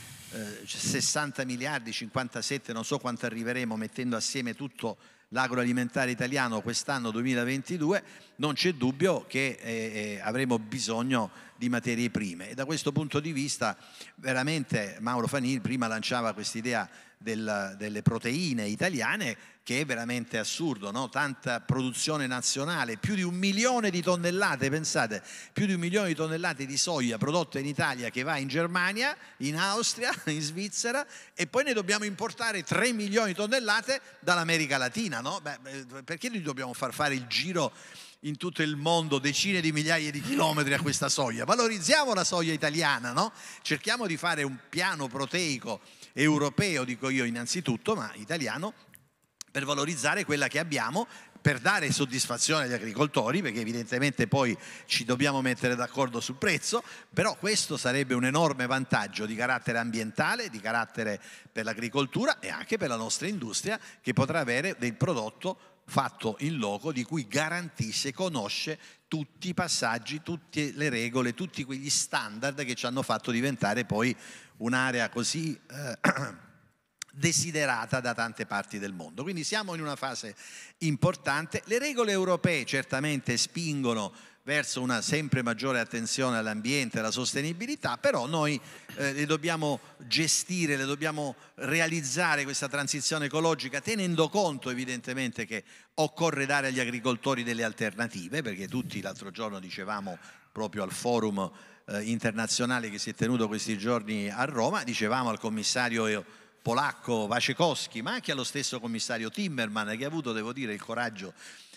60 eh, miliardi, 57, non so quanto arriveremo mettendo assieme tutto l'agroalimentare italiano quest'anno 2022, non c'è dubbio che eh, eh, avremo bisogno di materie prime e da questo punto di vista veramente Mauro Fanil prima lanciava questa quest'idea del, delle proteine italiane che è veramente assurdo, no? tanta produzione nazionale, più di un milione di tonnellate, pensate, più di un milione di tonnellate di soia prodotta in Italia che va in Germania, in Austria, in Svizzera e poi ne dobbiamo importare 3 milioni di tonnellate dall'America Latina, no? Beh, eh, perché noi dobbiamo far fare il giro in tutto il mondo decine di migliaia di chilometri a questa soia? Valorizziamo la soia italiana, no? cerchiamo di fare un piano proteico europeo, dico io innanzitutto, ma italiano, per valorizzare quella che abbiamo per dare soddisfazione agli agricoltori, perché evidentemente poi ci dobbiamo mettere d'accordo sul prezzo, però questo sarebbe un enorme vantaggio di carattere ambientale, di carattere per l'agricoltura e anche per la nostra industria che potrà avere del prodotto fatto in loco di cui garantisce, conosce tutti i passaggi, tutte le regole, tutti quegli standard che ci hanno fatto diventare poi un'area così eh, desiderata da tante parti del mondo. Quindi siamo in una fase importante. Le regole europee certamente spingono verso una sempre maggiore attenzione all'ambiente, alla sostenibilità, però noi eh, le dobbiamo gestire, le dobbiamo realizzare questa transizione ecologica tenendo conto evidentemente che occorre dare agli agricoltori delle alternative, perché tutti l'altro giorno dicevamo proprio al forum eh, internazionale che si è tenuto questi giorni a Roma, dicevamo al commissario eh, polacco Vacekowski, ma anche allo stesso commissario Timmerman che ha avuto, devo dire, il coraggio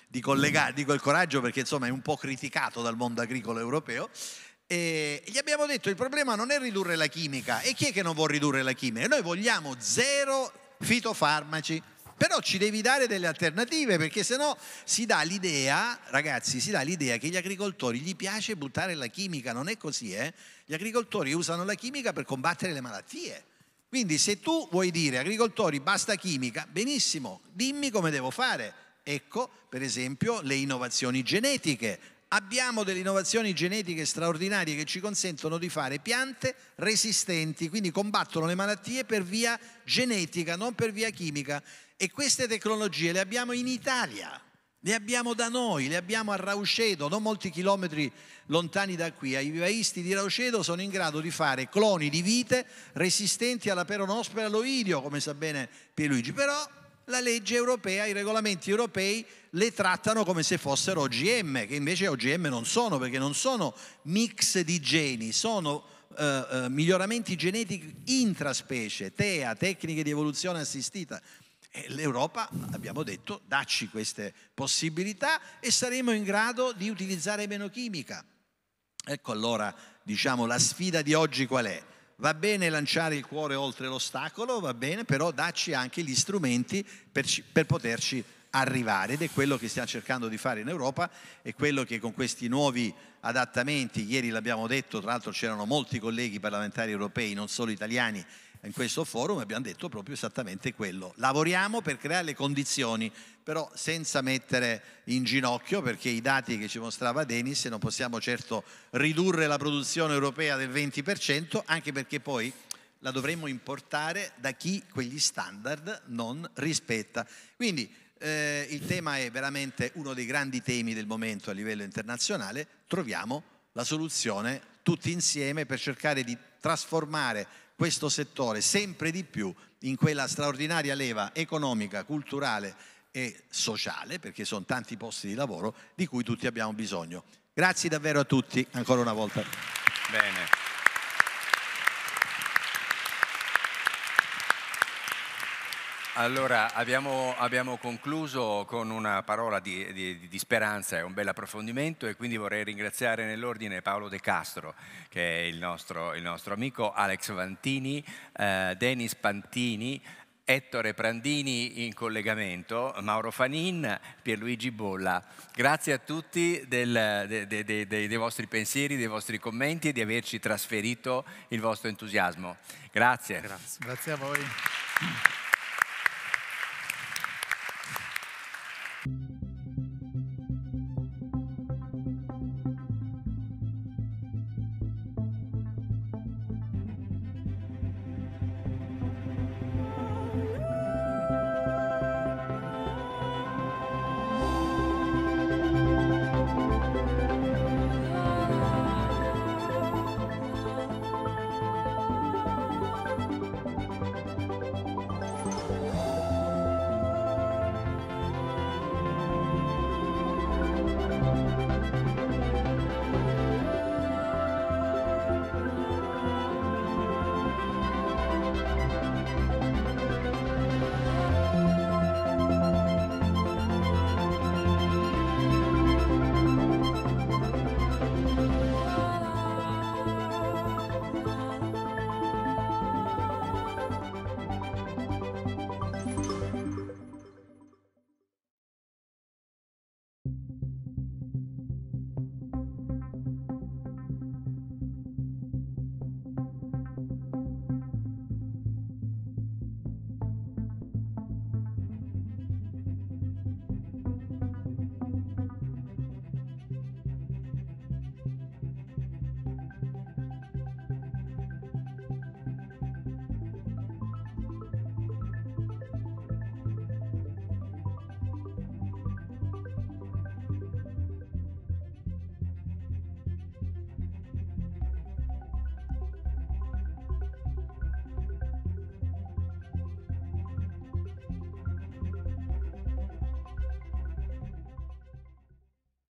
di collegare, dico il coraggio perché insomma è un po' criticato dal mondo agricolo europeo, e gli abbiamo detto il problema non è ridurre la chimica, e chi è che non vuole ridurre la chimica? Noi vogliamo zero fitofarmaci, però ci devi dare delle alternative perché sennò si dà l'idea, ragazzi, si dà l'idea che gli agricoltori gli piace buttare la chimica, non è così, eh? Gli agricoltori usano la chimica per combattere le malattie. Quindi se tu vuoi dire agricoltori basta chimica, benissimo, dimmi come devo fare Ecco, per esempio, le innovazioni genetiche. Abbiamo delle innovazioni genetiche straordinarie che ci consentono di fare piante resistenti, quindi combattono le malattie per via genetica, non per via chimica. E queste tecnologie le abbiamo in Italia, le abbiamo da noi, le abbiamo a Raucedo, non molti chilometri lontani da qui. I vivaisti di Raucedo sono in grado di fare cloni di vite resistenti alla peronospora all'oidio, come sa bene Pierluigi. Però la legge europea, i regolamenti europei le trattano come se fossero OGM, che invece OGM non sono, perché non sono mix di geni, sono eh, eh, miglioramenti genetici intraspecie, TEA, tecniche di evoluzione assistita. E L'Europa, abbiamo detto, dacci queste possibilità e saremo in grado di utilizzare meno chimica. Ecco allora, diciamo, la sfida di oggi qual è? Va bene lanciare il cuore oltre l'ostacolo, va bene, però dacci anche gli strumenti per, per poterci arrivare ed è quello che stiamo cercando di fare in Europa e quello che con questi nuovi adattamenti, ieri l'abbiamo detto, tra l'altro c'erano molti colleghi parlamentari europei, non solo italiani, in questo forum abbiamo detto proprio esattamente quello. Lavoriamo per creare le condizioni, però senza mettere in ginocchio, perché i dati che ci mostrava Denis, non possiamo certo ridurre la produzione europea del 20%, anche perché poi la dovremmo importare da chi quegli standard non rispetta. Quindi eh, il tema è veramente uno dei grandi temi del momento a livello internazionale, troviamo la soluzione tutti insieme per cercare di trasformare questo settore sempre di più in quella straordinaria leva economica, culturale e sociale, perché sono tanti posti di lavoro di cui tutti abbiamo bisogno. Grazie davvero a tutti ancora una volta. Bene. Allora, abbiamo, abbiamo, concluso con una parola di, di, di, speranza e un bel approfondimento e quindi vorrei ringraziare nell'ordine Paolo De Castro, che è il nostro, il nostro amico, Alex Vantini, eh, Denis Pantini, Ettore Prandini in collegamento, Mauro Fanin, Pierluigi Bolla. Grazie a tutti del, de, de, de, dei vostri pensieri, dei vostri commenti e di averci trasferito il vostro entusiasmo. Grazie. Grazie, Grazie a voi. you